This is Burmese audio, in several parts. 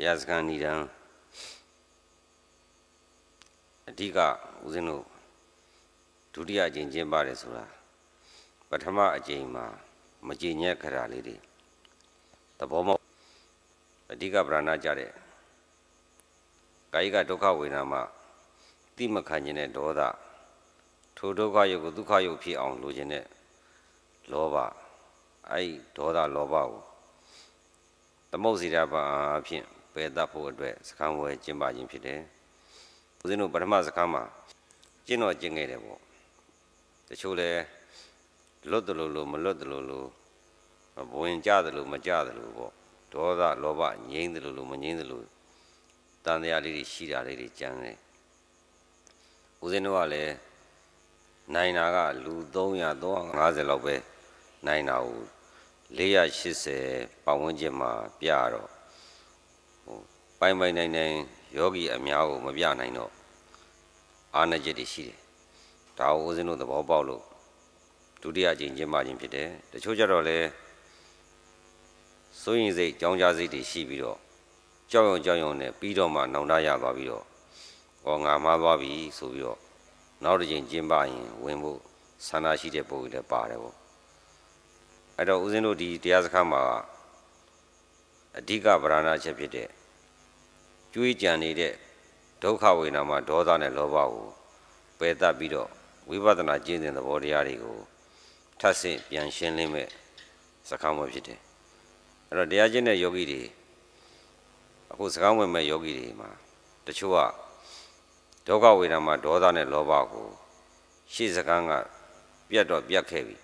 တရားစခန်းဏိဒံအဓိကဦးဇင်းတို့ဒုတိယအကြိမ်ကျင်းပါတယ်ဆိုတာပထမအကြိမ်မှာမကြည်ညက်ခရာလေးတွေသဘောမဟုတ်အဓိကပြဏာကြတဲ့ကာယကဒုက္ခဝေဒနာမှာတိမခံခြင်းနဲ့ဒေါသထိုဒုက္ခယုတ်ကိုဒုက္ခယုတ်ဖြစ်အောင်လိုခြင်းနဲ့လောဘအဲ့ဒေါသလောဘကိုသမုတ်စီတာပါအဖြစ်ပယ်တတ်ဖို့အတွက်စခန်းဝယ်ကျင်းပခြင်းဖြစ်တယ်။ဦးဇင်းတို့ပထမစခန်းမှာကျင့်တော့ကျင့်ခဲ့တယ်ပေါ့။တချို့လဲလွတ်တယ်လို့လို့မလွတ်တယ်လို့လို့ဘဝင်ကြတယ်လို့မကြတယ်လို့ပေါ့။ဒေါသလောဘငြိမ်းတယ်လို့လို့မငြိမ်းတယ်လို့တန်တရားလေးတွေရှိတာလေးတွေကြံတယ်။ဦးဇင်းတို့ကလည်းနိုင်တာကလူ300 350လောက်ပဲနိုင်တာကို480ပတ်ဝန်းကျင်မှာပြတော့ပိုင်ပိုင်နိုင်နိုင်ယောဂီအများကိုမပြနိုင်တော့အာဏာချက်တွေရှိတယ်။ဒါကိုဦးဇင်းတို့သဘောပေါက်လို့ဒုတိယအကြိမ်ကျင်းပခြင်းဖြစ်တယ်။တချို့ကြတော့လဲစိုးရင်စိတ်ကြောင်းကြစိတ်တွေရှိပြီးတော့ကြောက်ရွံ့ကြောက်ရွံ့နဲ့ပြီးတော့မှ နောင်တရသွားပြီးတော့ဟောငါမှားသွားပြီဆိုပြီးတော့နောက်တစ်ကြိမ်ကျင်းပရင် ဝင်ဖို့ဆန္ဒရှိတဲ့ပုံတွေလည်းပါတယ်ပေါ့။အဲ့တော့ဦးဇင်းတို့ဒီတရားစခန်းမှာအဓိကဗရဏာချက်ဖြစ်တဲ့ကြွေးကြံနေတဲ့ဒုက္ခဝေဒနာမှာဒေါသနဲ့လောဘကိုပယ်တတ်ပြီးတော့ဝိပဿနာကျင့်စဉ်သဘောတရားတွေကိုထပ်ဆင့်ပြန်ရှင်းလင်းမဲ့စကားမဖြစ်တယ်အဲ့တော့တရားကျင့်တဲ့ယောဂီတွေအခုစကားဝင်မဲ့ယောဂီတွေမှာတချို့ကဒုက္ခဝေဒနာမှာဒေါသနဲ့လောဘကိုရှေ့စကားကပြတ်တော့ပြတ်ခဲ့ပြီ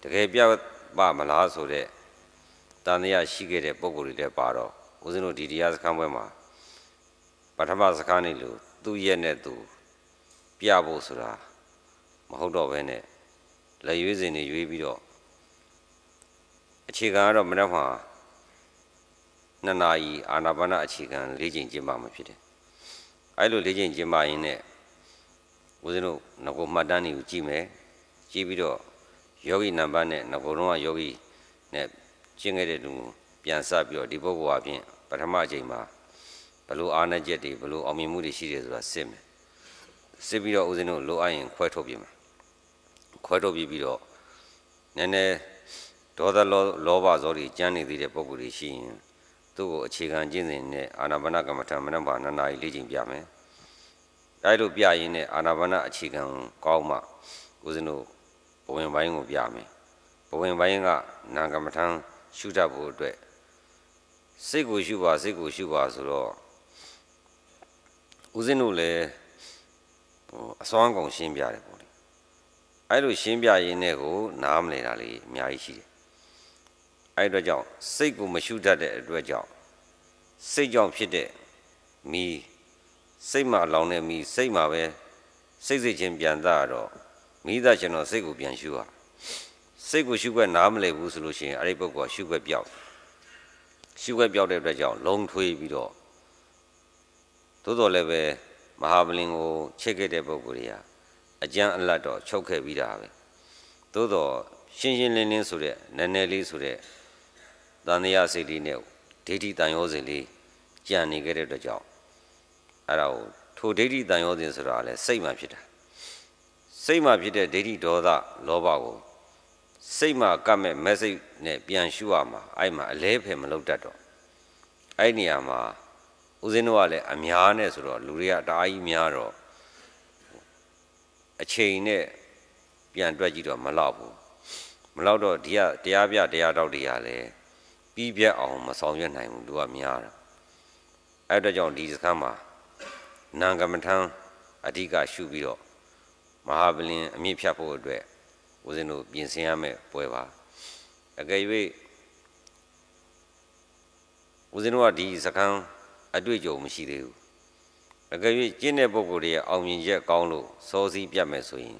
တကယ်ပြတ်ပါမလားဆိုတဲ့တန်တရားရှိခဲ့တဲ့ပုံကိုယ်တွေလည်းပါတော့ဦးဇင်းတို့ဒီတရားစခန်းပွဲမှာပထမစခန်းနေလို့သူ့ရက်နဲ့သူပြဖို့ဆိုတာမဟုတ်တော့ဘဲနဲ့လက်ရွေးစင်တွေရွေးပြီးတော့အခြေခံကတော့မနေ့မှာနှစ်နာရီအာနာပါနအခြေခံ၄ချိန်ကျင်းပမှာဖြစ်တယ်။အဲလို၄ချိန်ကျင်းပရင်လည်းဦးဇင်းတို့ငကိုမှတ်တမ်းတွေကိုကြည့်မယ်။ကြည့်ပြီးတော့ယောဂီနံပါတ်နဲ့ငကိုတော့ယောဂီနဲ့ကျင့်ခဲ့တဲ့လူပြန်ဆက်ပြီးတော့ဒီပုဂ္ဂိုလ်အပြင်ပထမအချိန်မှာဘလို့အားနည်းချက်တွေဘလို့အောင်မြင်မှုတွေရှိတယ်ဆိုတာစစ်မယ်စစ်ပြီးတော့ဦးဇင်းတို့လိုအပ်ရင် ခွဲထုတ်ပြမယ်ခွဲထုတ်ပြီးပြီးတော့နည်းနည်းဒေါသလောလောဘဇောတွေကြမ်းနေသေးတဲ့ပုံစံတွေရှိရင်သူ့ကိုအခြေခံကျင့်စဉ်နဲ့အာနာပါနကမ္မထံမနဘာနာနာရီလေ့ကျင့်ပြမယ်။အဲလိုပြရင်လည်းအာနာပါနအခြေခံကောင်းမှကိုယ်စဉ်တို့ဘဝင်ပိုင်းကိုပြမယ်။ဘဝင်ပိုင်းကနာကမ္မထံရှုတတ်ဖို့အတွက်စိတ်ကိုရှုပါစိတ်ကိုရှုပါဆိုတော့ဦးဇင်းတို့လည်းဟိုအစွမ်းကုန်ရှင်းပြတယ်ပေါ့လေအဲ့လိုရှင်းပြရင်းနဲ့ကိုနားမလည်တာလေးအများကြီးရှိတယ်အဲ့အတွက်ကြောင့်စိတ်ကိုမရှုတတ်တဲ့အတွက်ကြောင့်စိတ်ကြောင့်ဖြစ်တဲ့မီးစိတ်မှာလောင်တဲ့မီးစိတ်မှာပဲစိတ်စိတ်ချင်းပြန်သားတော့မိသားရှင်တော်စိတ်ကိုပြန်ရှုရစိတ်ကိုရှုခွက်နားမလည်ဘူးဆိုလို့ရှိရင်အဲ့ဒီပုဂ္ဂိုလ်ကရှုခွက်ပြောက်တယ်ရှုွက်ပြောက်တဲ့အတွက်ကြောင့်လုံထွေးပြီးတော့သို့တော်လည်းပဲမဟာဗလင်ကိုချိတ်ခဲ့တဲ့ပုဂ္ဂိုလ်တွေဟာအကျန်းအလတ်တော့ချုပ်ခဲ့ပြီးတာပဲသို့တော်ရှင်းရှင်းလင်းလင်းဆိုတဲ့နည်းနည်းလေးဆိုတဲ့တန်တရားစိတ်လေးနဲ့ဒိဋ္ဌိတန်ရောစဉ်လေးကြံနေခဲ့တဲ့အတွက်ကြောင့်အဲ့ဒါကိုထိုဒိဋ္ဌိတန်ရောစဉ်ဆိုတာလည်းစိတ်မှဖြစ်တာစိတ်မှဖြစ်တဲ့ဒိဋ္ဌိဒေါသလောဘကိုစိတ်မှာကပ်မဲ့ message နဲ့ပြန်ရှုရမှာအဲ့မှာအလဲဖယ်မလုပ်တတ်တော့အဲ့နေရာမှာဦးဇင်းတို့ကလည်းအများနဲ့ဆိုတော့လူတွေကတအားကြီးများတော့အချိန်နဲ့ပြန်တွက်ကြည့်တော့မလောက်ဘူးမလောက်တော့ဒီကတရားပြတရားတောက်တွေကလည်းပြီးပြတ်အောင်မဆောင်ရွက်နိုင်ဘူးသူကများတာအဲ့တော့ကြောင့်ဒီစခန်းမှာနာဂမထံအဓိကရှုပြီးတော့မဟာပလင် အမြင့်ဖြတ်ဖို့အတွက်ဦးဇင်းတို့ပြင်ဆင်ရမယ့်ပွဲပါအကယ်၍ဦးဇင်းတို့ကဒီစကံအတွေ့အကြုံမရှိသေးဘူးအကယ်၍ကျင့်တဲ့ပုဂ္ဂိုလ်တွေအောင်မြင်ချက်ကောင်းလို့စောစီးပြတ်မယ်ဆိုရင်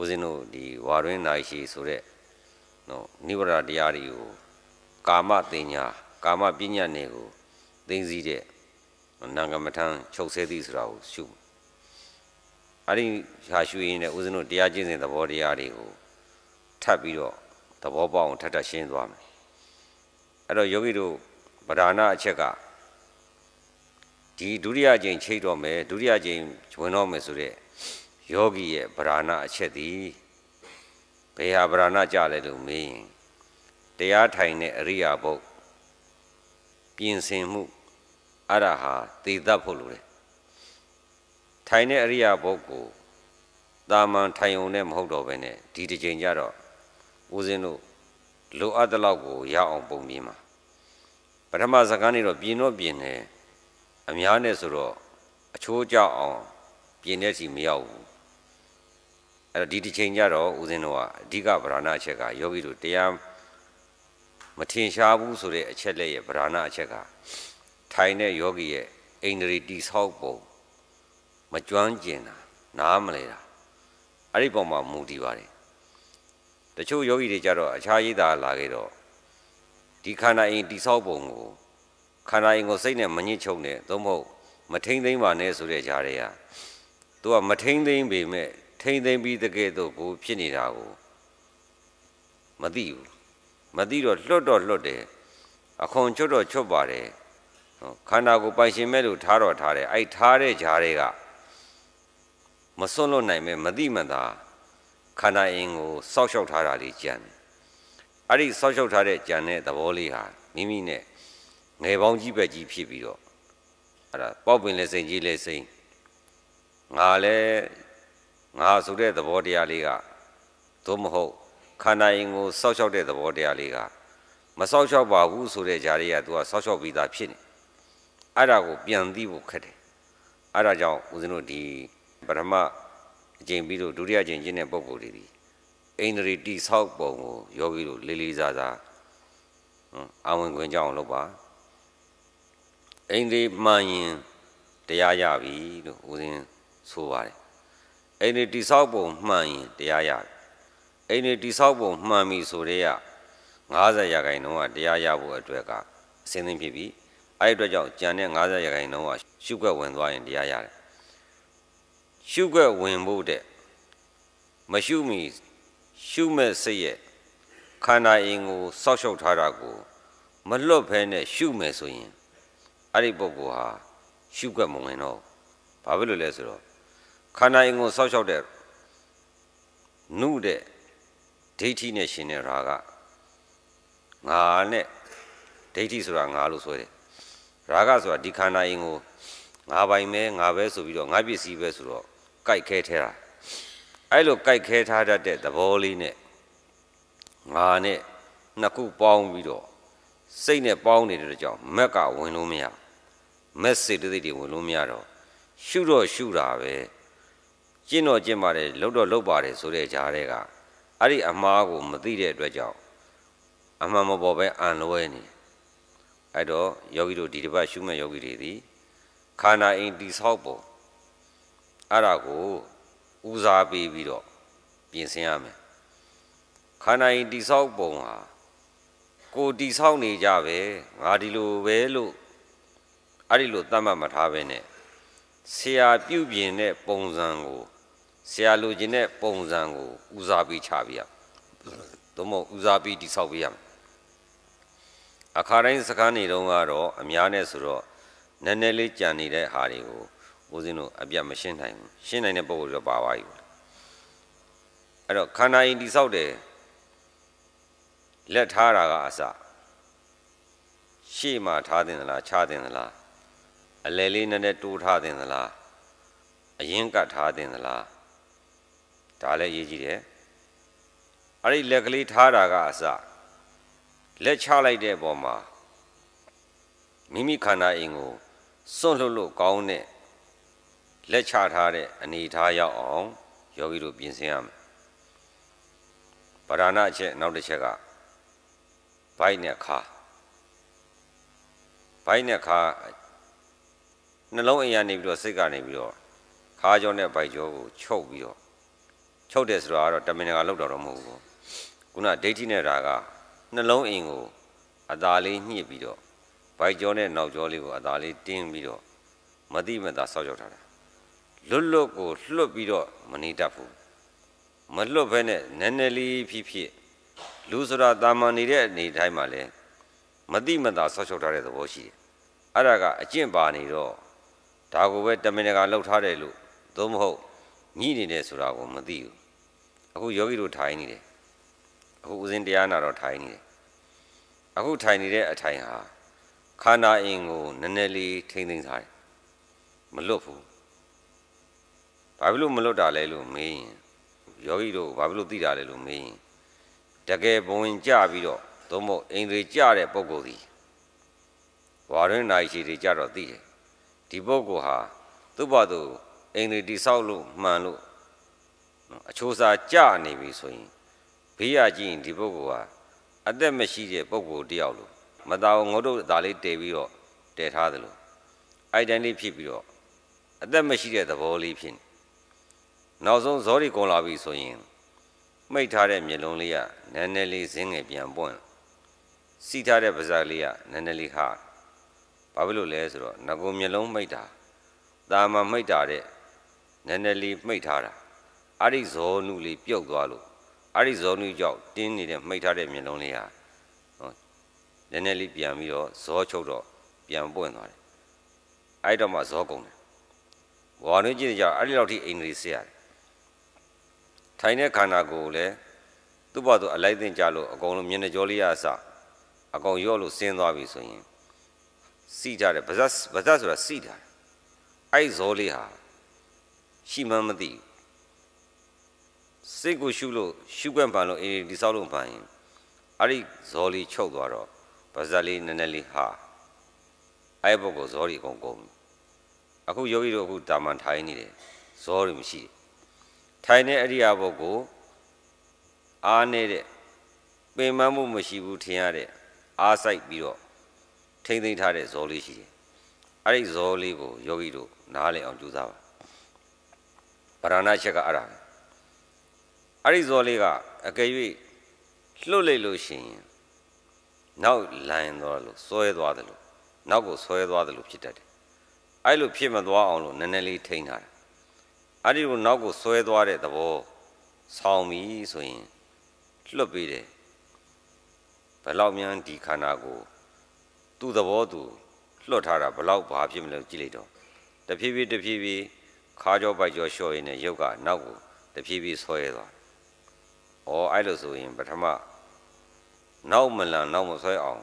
ဦးဇင်းတို့ဒီဝါရင်းနိုင်ရှိဆိုတဲ့နော်နိဝရတရားတွေကိုကာမတင်ညာကာမပညာတွေကိုသိသိတဲ့နံကမထံချုပ်ဆဲသည်ဆိုတာကိုရှုအဲ့ဒီဟာရှုရင်းနဲ့ဦးဇင်းတို့တရားကျင့်စဉ်သဘောတရားတွေကိုထပ်ပြီးတော့သဘောပေါက်အောင်ထပ်ထပ်ရှင်းသွားမယ်အဲ့တော့ယောဂီတို့ဗဒနာအချက်ကဒီဒုတိယကြိမ်ချိတ်တော့မယ်ဒုတိယကြိမ်ဝင်တော့မယ်ဆိုတဲ့ယောဂီရဲ့ဗဒနာအချက်သည်ဘယ်ဟာဗဒနာကြလဲလို့မေးရင်တရားထိုင်တဲ့အရိယာပုတ်ပြင်ဆင်မှုအဲ့ဒါဟာတည်တတ်ဖို့လိုတယ်ထိုင်တဲ့အရိယာပုဂ္ဂိုလ်တာမန်ထိုင်ုံနဲ့မဟုတ်တော့ဘဲနဲ့ဒီတစ်ချိန်ကျတော့ဦးဇင်းတို့လိုအပ်တဲ့လောက်ကိုရအောင်ပုံပြီးမှာပထမစကားနေတော့ပြင်တော့ပြင်တယ်အများနဲ့ဆိုတော့အချိုးကျအောင်ပြင်တဲ့စီမရောက်ဘူးအဲ့တော့ဒီတစ်ချိန်ကျတော့ဦးဇင်းတို့ကအဓိကဗရဏအချက်ကယောဂီတို့တရားမထင်ရှားဘူးဆိုတဲ့အချက်လက်ရဲ့ဗရဏအချက်ကထိုင်တဲ့ယောဂီရဲ့အိန္ဒြေတိဆောက်ပုံမကျွမ်းကျင်တာနားမလဲတာအဲ့ဒီပုံမှာမူတည်ပါတယ်တချို့ယောဂီတွေကြတော့အခြားရိတာလာခဲ့တော့ဒီခန္ဓာအိမ်တိဆောက်ပုံကိုခန္ဓာအိမ်ကိုစိတ်နဲ့မညစ်ချုပ်နဲ့သို့မဟုတ်မထိမ့်သိမ့်ပါနဲ့ဆိုတဲ့ကြားတွေကသူကမထိမ့်သိမ့်ပေမဲ့ထိမ့်သိမ့်ပြီးတကယ်တော့ကိုဖြစ်နေတာကိုမသိဘူးမသိတော့လွတ်တော့လွတ်တယ်အခွန်ချွတ်တော့ချွတ်ပါတယ်ခန္ဓာကိုယ်ပိုင်ရှင်မဲ့လို့ထားတော့ထားတယ်အဲ့ထားတဲ့ကြားတွေကမစွန့်လွတ်နိုင်မဲ့မတိမတာခန္ဓာအင်းကိုစောက်ရှောက်ထားတာလေးကြံတယ်အဲ့ဒီစောက်ရှောက်ထားတဲ့ကြံတဲ့သဘောလေးဟာမိမိနဲ့ငယ်ပေါင်းကြီးပဲကြီးဖြစ်ပြီးတော့အဲ့ဒါပေါက်ပင်လည်းစိန်ကြီးလည်းစိန်ငါလည်းငါဆိုတဲ့သဘောတရားလေးကသို့မဟုတ်ခန္ဓာအင်းကိုစောက်ရှောက်တဲ့သဘောတရားလေးကမစောက်ရှောက်ပါဘူးဆိုတဲ့ကြားလေးက तू ကစောက်ရှောက်ပြီးသားဖြစ်နေအဲ့ဒါကိုပြန်သိဖို့ခက်တယ်အဲ့ဒါကြောင့်ဦးဇင်းတို့ဒီပထမအကျင့်ပြီးတော့ဒုတိယအကျင့်ကျင့်တဲ့ပုံပုံတွေဒီအိန္ဒြေတိဆောက်ပုံကိုယောဂီတို့လေးလေးစားစားအာဝင်ခွင့်ကြောင်းလုပ်ပါအိန္ဒြေမှန်ရင်တရားရပြီလို့ဦးဇင်းဆိုပါတယ်အိန္ဒြေတိဆောက်ပုံမှန်ရင်တရားရပြီအိန္ဒြေတိဆောက်ပုံမှန်ပြီဆိုတဲ့က90ရာခိုင်နှုန်းကတရားရဖို့အတွက်ကအစင်းသိဖြစ်ပြီအဲ့အတွက်ကြောင့်ကြံတဲ့90ရာခိုင်နှုန်းကရှုပ်ွက်ဝင်သွားရင်တရားရတယ်ရှုွက်ဝင်ဖို့တဲ့မရှုမီရှုမဲ့စိတ်ရဲ့ခန္ဓာအင်ကိုစောက်ရှောက်ထားတာကိုမလွတ်ဖဲနဲ့ရှုမယ်ဆိုရင်အဲ့ဒီပုဂ္ဂိုလ်ဟာရှုွက်မဝင်တော့ဘာဖြစ်လို့လဲဆိုတော့ခန္ဓာအင်ကိုစောက်ရှောက်တဲ့နုတဲ့ဒိဋ္ဌိနဲ့ရှင်တဲ့ရာကငါနဲ့ဒိဋ္ဌိဆိုတာငါလို့ဆိုတယ်ရာဂဆိုတာဒီခန္ဓာအင်ကိုငါပိုင်ပဲငါပဲဆိုပြီးတော့ငါပစ္စည်းပဲဆိုတော့ကြိုက်ခဲထဲတာအဲ့လိုကြိုက်ခဲထားတတ်တဲ့သဘောလေးနဲ့ငါနဲ့နှစ်ခုပေါင်းပြီးတော့စိတ်နဲ့ပေါင်းနေတဲ့ကြောင့်မက်ကဝင်လို့မရမက်စေတသိက်တွေဝင်လို့မရတော့ရှုတော့ရှုတာပဲကျင့်တော့ကျင့်ပါတယ်လှုပ်တော့လှုပ်ပါတယ်ဆိုတဲ့ကြားတဲ့ကအဲ့ဒီအမားကို မသိတဲ့အတွက်ကြောင့်အမှန်မပေါ်ပဲအံလွဲနေအဲ့တော့ယောဂီတို့ဒီတစ်ပတ်ရှုမဲ့ယောဂီတွေသည်ခန္ဓာအိမ်တိဆောက်ပုံအဲ့ဒါကိုဦးစားပေးပြီးတော့ပြင်ဆင်ရမယ်ခန္ဓာရင်တိဆောက်ပုံဟာကိုတိဆောက်နေကြပဲငါဒီလိုပဲလို့အဲ့ဒီလိုသတ်မှတ်မထားဘဲနဲ့ဆရာပြုပြင်တဲ့ပုံစံကိုဆရာလိုချင်တဲ့ပုံစံကိုဦးစားပေးချပြရသို့မဟုတ်ဦးစားပေးတိဆောက်ပေးရမယ်အခါတိုင်းစကားနေတော့ကတော့အများနဲ့ဆိုတော့နည်းနည်းလေးကြံနေတဲ့ဟာတွေကိုဦးဇင်းတို့အပြတ်မရှင်းနိုင်ဘူးရှင်းနိုင်တဲ့ပုံစံတော့ပါပါပြီအဲ့တော့ခန္ဓာရင်တိဆောက်တယ်လက်ထားတာကအစရှေ့မှာထားတင်သလားခြားတင်သလားအလယ်လေးနည်းနည်းတိုးထားတင်သလားအရင်ကတ်ထားတင်သလားဒါလည်းရေးကြည့်တယ်အဲ့ဒီလက်ကလေးထားတာကအစလက်ချလိုက်တဲ့အပေါ်မှာမိမိခန္ဓာအိမ်ကိုစွန့်လွတ်လို့ကောင်းတဲ့လက်ချထားတဲ့အနေထားရောက်အောင်ယောဂီတို့ပြင်ဆင်ရမယ်ဗရဏအချက်နောက်တစ်ချက်ကဘိုက်နဲ့ခါဘိုက်နဲ့ခါနှလုံးအိမ်ရနေပြီးတော့စိတ်ကနေပြီးတော့ခါကြောနဲ့ဘိုက်ကြောကိုချုပ်ပြီးတော့ချုပ်တယ်ဆိုတော့ကတော့တမင်ကလောက်တော့တော့မဟုတ်ဘူးခုနဒိဋ္ဌိနဲ့ဓာကနှလုံးအိမ်ကိုအသာလေးညှစ်ပြီးတော့ဘိုက်ကြောနဲ့နောက်ကြောလေးကိုအသာလေးတင်းပြီးတော့မတိမတာဆောက်ရောက်ထားတာလွတ်လွတ်ကိုလွတ်ပြီးတော့မနေတတ်ဘူးမလွတ်ဘဲနဲ့နည်းနည်းလေးဖြစ်ဖြစ်လူဆိုတာတာမန်နေတဲ့အနေတိုင်းမှာလဲမတိမတာဆော့ရှော့ထားတဲ့သဘောရှိတယ်အဲ့ဒါကအကျင့်ပါနေတော့ဒါကိုပဲတမင်တကာလှုပ်ထားတယ်လို့သို့မဟုတ်ညှိနေတယ်ဆိုတာကို မသိဘူးအခုယောဂီတို့ထိုင်နေတယ်အခုဥစဉ်တရားနာတော့ထိုင်နေတယ်အခုထိုင်နေတဲ့အထိုင်ဟာခန္ဓာအင်ကိုနည်းနည်းလေးထိမ့်သိမ့်ထားတယ်မလွတ်ဘူးဘာဖြစ်လို့မလွတ်တာလဲလို့မေးရင်ယောဂီတို့ဘာဖြစ်လို့သိတာလဲလို့မေးရင်တကယ်ဘဝင်ကြပြီးတော့သို့မဟုတ်အိန္ဒြေကြတဲ့ပုံကိုယ်သည်ဝါရဏနိုင်ရှိတွေကြတော့သိတယ်ဒီပုံကိုယ်ဟာသူ့ဘသူအိန္ဒြေတိဆောက်လို့မှန်လို့အချိုးစားကြနေပြီဆိုရင်ဘေးရကြည့်ရင်ဒီပုံကိုယ်ဟာအသက်မရှိတဲ့ပုံကိုယ်တယောက်လို့မတော်ငုတ်တို့ဒါလေးတည်ပြီးတော့တည်ထားသလိုအိုက်တန်လေးဖြစ်ပြီးတော့အသက်မရှိတဲ့သဘောလေးဖြစ်နေနောက်ဆုံးဇောရီကုန်လာပြီဆိုရင်မိတ်ထားတဲ့မျက်လုံးလေးကနည်းနည်းလေးဇင်းငယ်ပြန်ပွင့်စီထားတဲ့ပါးစပ်လေးကနည်းနည်းလေးဟာဘာဖြစ်လို့လဲဆိုတော့ငကုံမျက်လုံးမိတ်တာတာမမိတ်တာတဲ့နည်းနည်းလေးမိတ်ထားတာအဲ့ဒီဇောနုလေးပြုတ်သွားလို့အဲ့ဒီဇောနုကြောင့်တင်းနေတဲ့မိတ်ထားတဲ့မျက်လုံးလေးဟာနည်းနည်းလေးပြန်ပြီးတော့ဇောချုပ်တော့ပြန်ပွင့်သွားတယ်အဲ့တော့မှဇောကုန်တယ်ဘဝနှင်းကြည့်ကြအဲ့ဒီလောက်ထိအိန္ဒြေဆက်ရတယ်ထိုင်တဲ့ခန္ဓာကိုယ်ကိုလည်းသူ့ဘဝသူအလိုက်သိမ့်ကြလို့အကုန်လုံးမျက်နှာကြောလေးရအစအကုန်ရော့လို့ဆင်းသွားပြီဆိုရင်စီးကြတယ်ဗဇတ်ဗဇတ်ဆိုတာစီးတာအဲ့ဇောလေးဟာရှိမှမသိစိတ်ကိုရှုလို့ရှုခွင့်ပန်လို့အေးဒီဆောက်လို့ပန်ရင်အဲ့ဒီဇောလေးချုပ်သွားတော့ဗဇတ်လေးနည်းနည်းလေးဟာအဲ့ဘုတ်ကိုဇောလေးအကုန်ကုန်အခုယောဂီတို့အခုတာမန်ထိုင်နေတယ်ဇောတွေမရှိဘူးထိုင်တဲ့အရိယာပုဂ္ဂိုလ်အားနေတဲ့ပင်မမှု မရှိဘူးထင်ရတဲ့အားစိုက်ပြီးတော့ထိမ့်သိမ့်ထားတဲ့ဇော်လေးရှိတယ်။အဲ့ဒီဇော်လေးကိုယောဂီတို့နားလည်အောင်ကြိုးစားပါ။ဗရဏချက်ကအဲ့ဒါပဲ။အဲ့ဒီဇော်လေးကအကယ်၍လွတ်လိုက်လို့ရှိရင်နောက်လန်သွားလို့စွဲသွားတယ်လို့နောက်ကိုဆွဲသွားတယ်လို့ဖြစ်တတ်တယ်။အဲ့လိုဖြစ်မသွားအောင်လို့နည်းနည်းလေးထိန်းထားတယ်အဲ့ဒီလိုနောက်ကိုဆွဲသွားတဲ့သဘောဆောင်ပြီဆိုရင်လွတ်ပေးတယ်ဘလောက်များဒီခန္ဓာကိုသူ့သဘောသူလွတ်ထားတာဘလောက်ဘာဖြစ်မလဲကြည့်လိုက်တော့တဖြည်းဖြည်းတဖြည်းဖြည်းခါကြောပိုက်ကြောလျှော့ရင်းနဲ့ရုပ်ကနောက်ကိုတဖြည်းဖြည်းဆွဲသွားဩအဲ့လိုဆိုရင်ပထမနောက်မလန်နောက်မဆွဲအောင်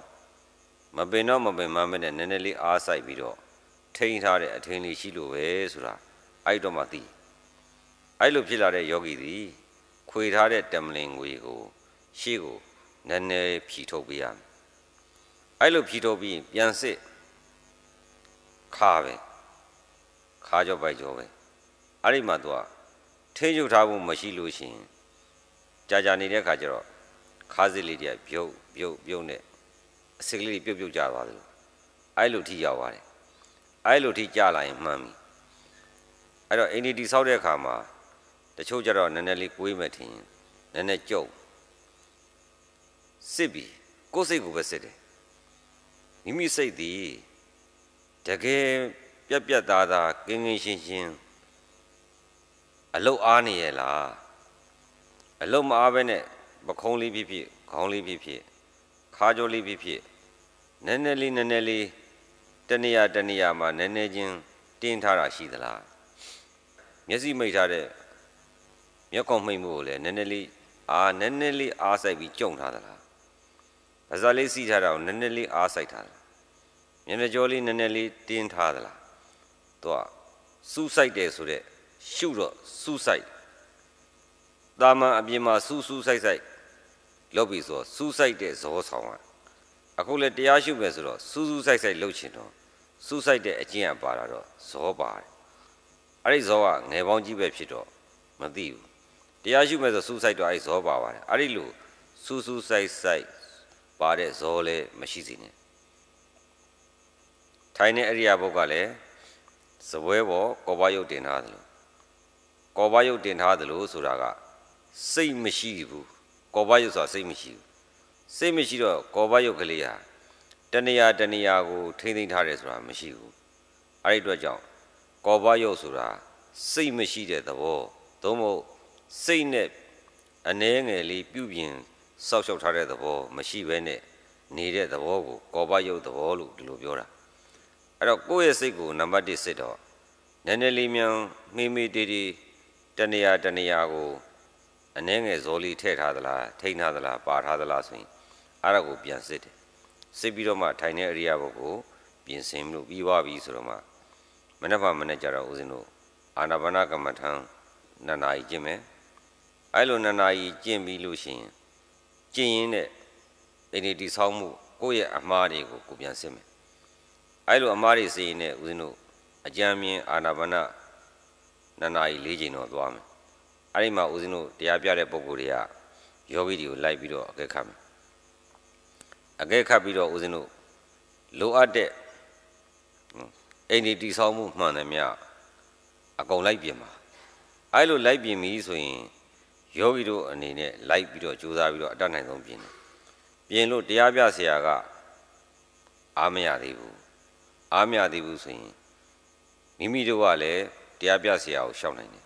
မပင်တော့မပင်မမဲ့နဲ့နည်းနည်းလေးအားစိုက်ပြီးတော့ထိန်းထားတဲ့အထင်းလေးရှိလို့ပဲဆိုတာအဲ့တော့မှသိတယ်အဲ့လိုဖြစ်လာတဲ့ယောဂီသည်ခွေထားတဲ့တမလင်ငွေကိုရှေ့ကိုနည်းနည်းဖြီထုတ်ပေးရမယ်အဲ့လိုဖြီထုတ်ပြီးပြန်စစ်ခါပဲခါကြောပိုက်ကြောပဲအဲ့ဒီမှာသူကထိန်းချုပ်ထားဖို့မရှိလို့ရှိရင်ကြာကြာနေတဲ့ခါကျတော့ခါစစ်လေးတည်းပြုတ် ပြုတ်ပြုတ်နဲ့အစစ်ကလေးပြုတ်ပြုတ်ကြသွားတယ်အဲ့လိုထိရောက်သွားတယ်အဲ့လိုထိကြလာရင်မှန်ပြီအဲ့တော့အိန္ဒိတီဆောက်တဲ့အခါမှာတချို့ကြတော့နည်းနည်းလေးကိုွေးမယ်ထင်နည်းနည်းကြုံစစ်ပြီးကိုယ်စိတ်ကိုပဲစစ်တယ်မိမိစိတ်သည်တကယ်ပြက်ပြက်သားသားကင်းကင်းရှင်းရှင်းအလုတ်အားနေရလားအလုတ်မအားပဲနဲ့ပခုံးလေးဖြစ်ဖြစ်ခေါင်းလေးဖြစ်ဖြစ်ခါကြောလေးဖြစ်ဖြစ်နည်းနည်းလေးနည်းနည်းလေးတနေရာတနေရာမှာနည်းနည်းချင်းတင်းထားတာရှိသလားမျက်စိမိတ်ထားတဲ့မျက်ကောက်မှိတ်မှုကိုလည်းနည်းနည်းလေးအာနည်းနည်းလေးအားစိုက်ပြီးကြုံထားသလားအစာလေးစီးထားတာကိုနည်းနည်းလေးအားစိုက်ထားသလားမျက်နှာကြောလေးနည်းနည်းလေးတင်းထားသလားသူကစူးစိုက်တယ်ဆိုတဲ့ရှုတော့စူးစိုက်တာမန်အပြင်မှာစူးစူးစိုက်စိုက်လုပ်ပြီးဆိုစူးစိုက်တဲ့ဇောဆောင်ကအခုလေတရားရှုမယ်ဆိုတော့စူးစူးစိုက်စိုက်လုပ်ချင်တော့စူးစိုက်တဲ့အကျင့်အပါတာတော့ဇောပါတယ်အဲ့ဒီဇောကငယ်ပေါင်းကြီးပဲဖြစ်တော့မသိဘူးတရားရှုမဲ့ဆိုစူးစိုက်တော့အဲ့ဇောပါပါတယ်အဲ့ဒီလိုစူးစူးစိုက်စိုက်ပါတဲ့ဇောလည်းမရှိစီနဲ့ထိုင်တဲ့အရိယာဘုတ်ကလည်းဇပွဲပေါ်ကောပါရုပ်တင်ထားသလိုကောပါရုပ်တင်ထားသလိုဆိုတာကစိတ်မရှိဘူးကောပါရုပ်ဆိုတာစိတ်မရှိဘူးစိတ်မရှိတော့ကောပါရုပ်ကလေးဟာတဏှာတဏှာကိုထိမ့်သိမ်းထားတယ်ဆိုတာမရှိဘူးအဲ့ဒီအတွက်ကြောင့်ကောပါရုပ်ဆိုတာစိတ်မရှိတဲ့သဘောသို့မဟုတ်စိတ်နဲ့အနှဲငယ်လေးပြုပြင်စောက်ရှောက်ထားတဲ့သဘောမရှိဘဲနဲ့နေတဲ့သဘောကိုကောပါယုတ်သဘောလို့ဒီလိုပြောတာအဲ့တော့ကိုယ့်ရဲ့စိတ်ကိုနံပါတ်1စစ်တော့နည်းနည်းလေးမြန်မိမိတီတီတဏှာတဏှာကိုအနှဲငယ်ဇောလီထည့်ထားသလားထိန်းထားသလားပါထားသလားဆိုရင်အဲ့ဒါကိုပြန်စစ်တယ်စစ်ပြီးတော့မှ ထိုင်တဲ့အရိယာပုဂ္ဂိုလ်ပြင်ဆင်လို့ပြီးသွားပြီဆိုတော့မှ မနေ့ကမနေ့ကျတော့ဦးဇင်းတို့အာနာပါနာကမ္မထံနှစ်နာရီကျင့်မယ်အဲ့လိုနှစ်နာရီကျင့်ပြီးလို့ရှိရင်ကျင့်ရင်းနဲ့အိမ်တွေတိဆောက်မှုကိုယ့်ရဲ့အမှားတွေကိုကိုပြန်စစ်မယ်အဲ့လိုအမှားတွေစီရင်နဲ့ဦးဇင်းတို့အကြံမြင်အာနာပါနနှစ်နာရီ၄ချိန်တော့သွားမယ်အဲ့ဒီမှာဦးဇင်းတို့တရားပြတဲ့ပုံကိုယ်တွေကယောဂီတွေကိုလိုက်ပြီးတော့အကဲခတ်မယ်အကဲခတ်ပြီးတော့ဦးဇင်းတို့လိုအပ်တဲ့အိမ်တွေတိဆောက်မှုမှန်တယ်မြတ်အကုန်လိုက်ပြင်ပါအဲ့လိုလိုက်ပြင်ပြီဆိုရင်ယောဂီတို့အနေနဲ့လိုက်ပြီးတော့ကြိုးစားပြီးတော့အတတ်နိုင်ဆုံးပြင်တယ်ပြင်လို့တရားပြဆရာကအားမရသေးဘူးအားမရသေးဘူးဆိုရင်မိမိတို့ကလည်းတရားပြဆရာကိုရှောက်နိုင်တယ်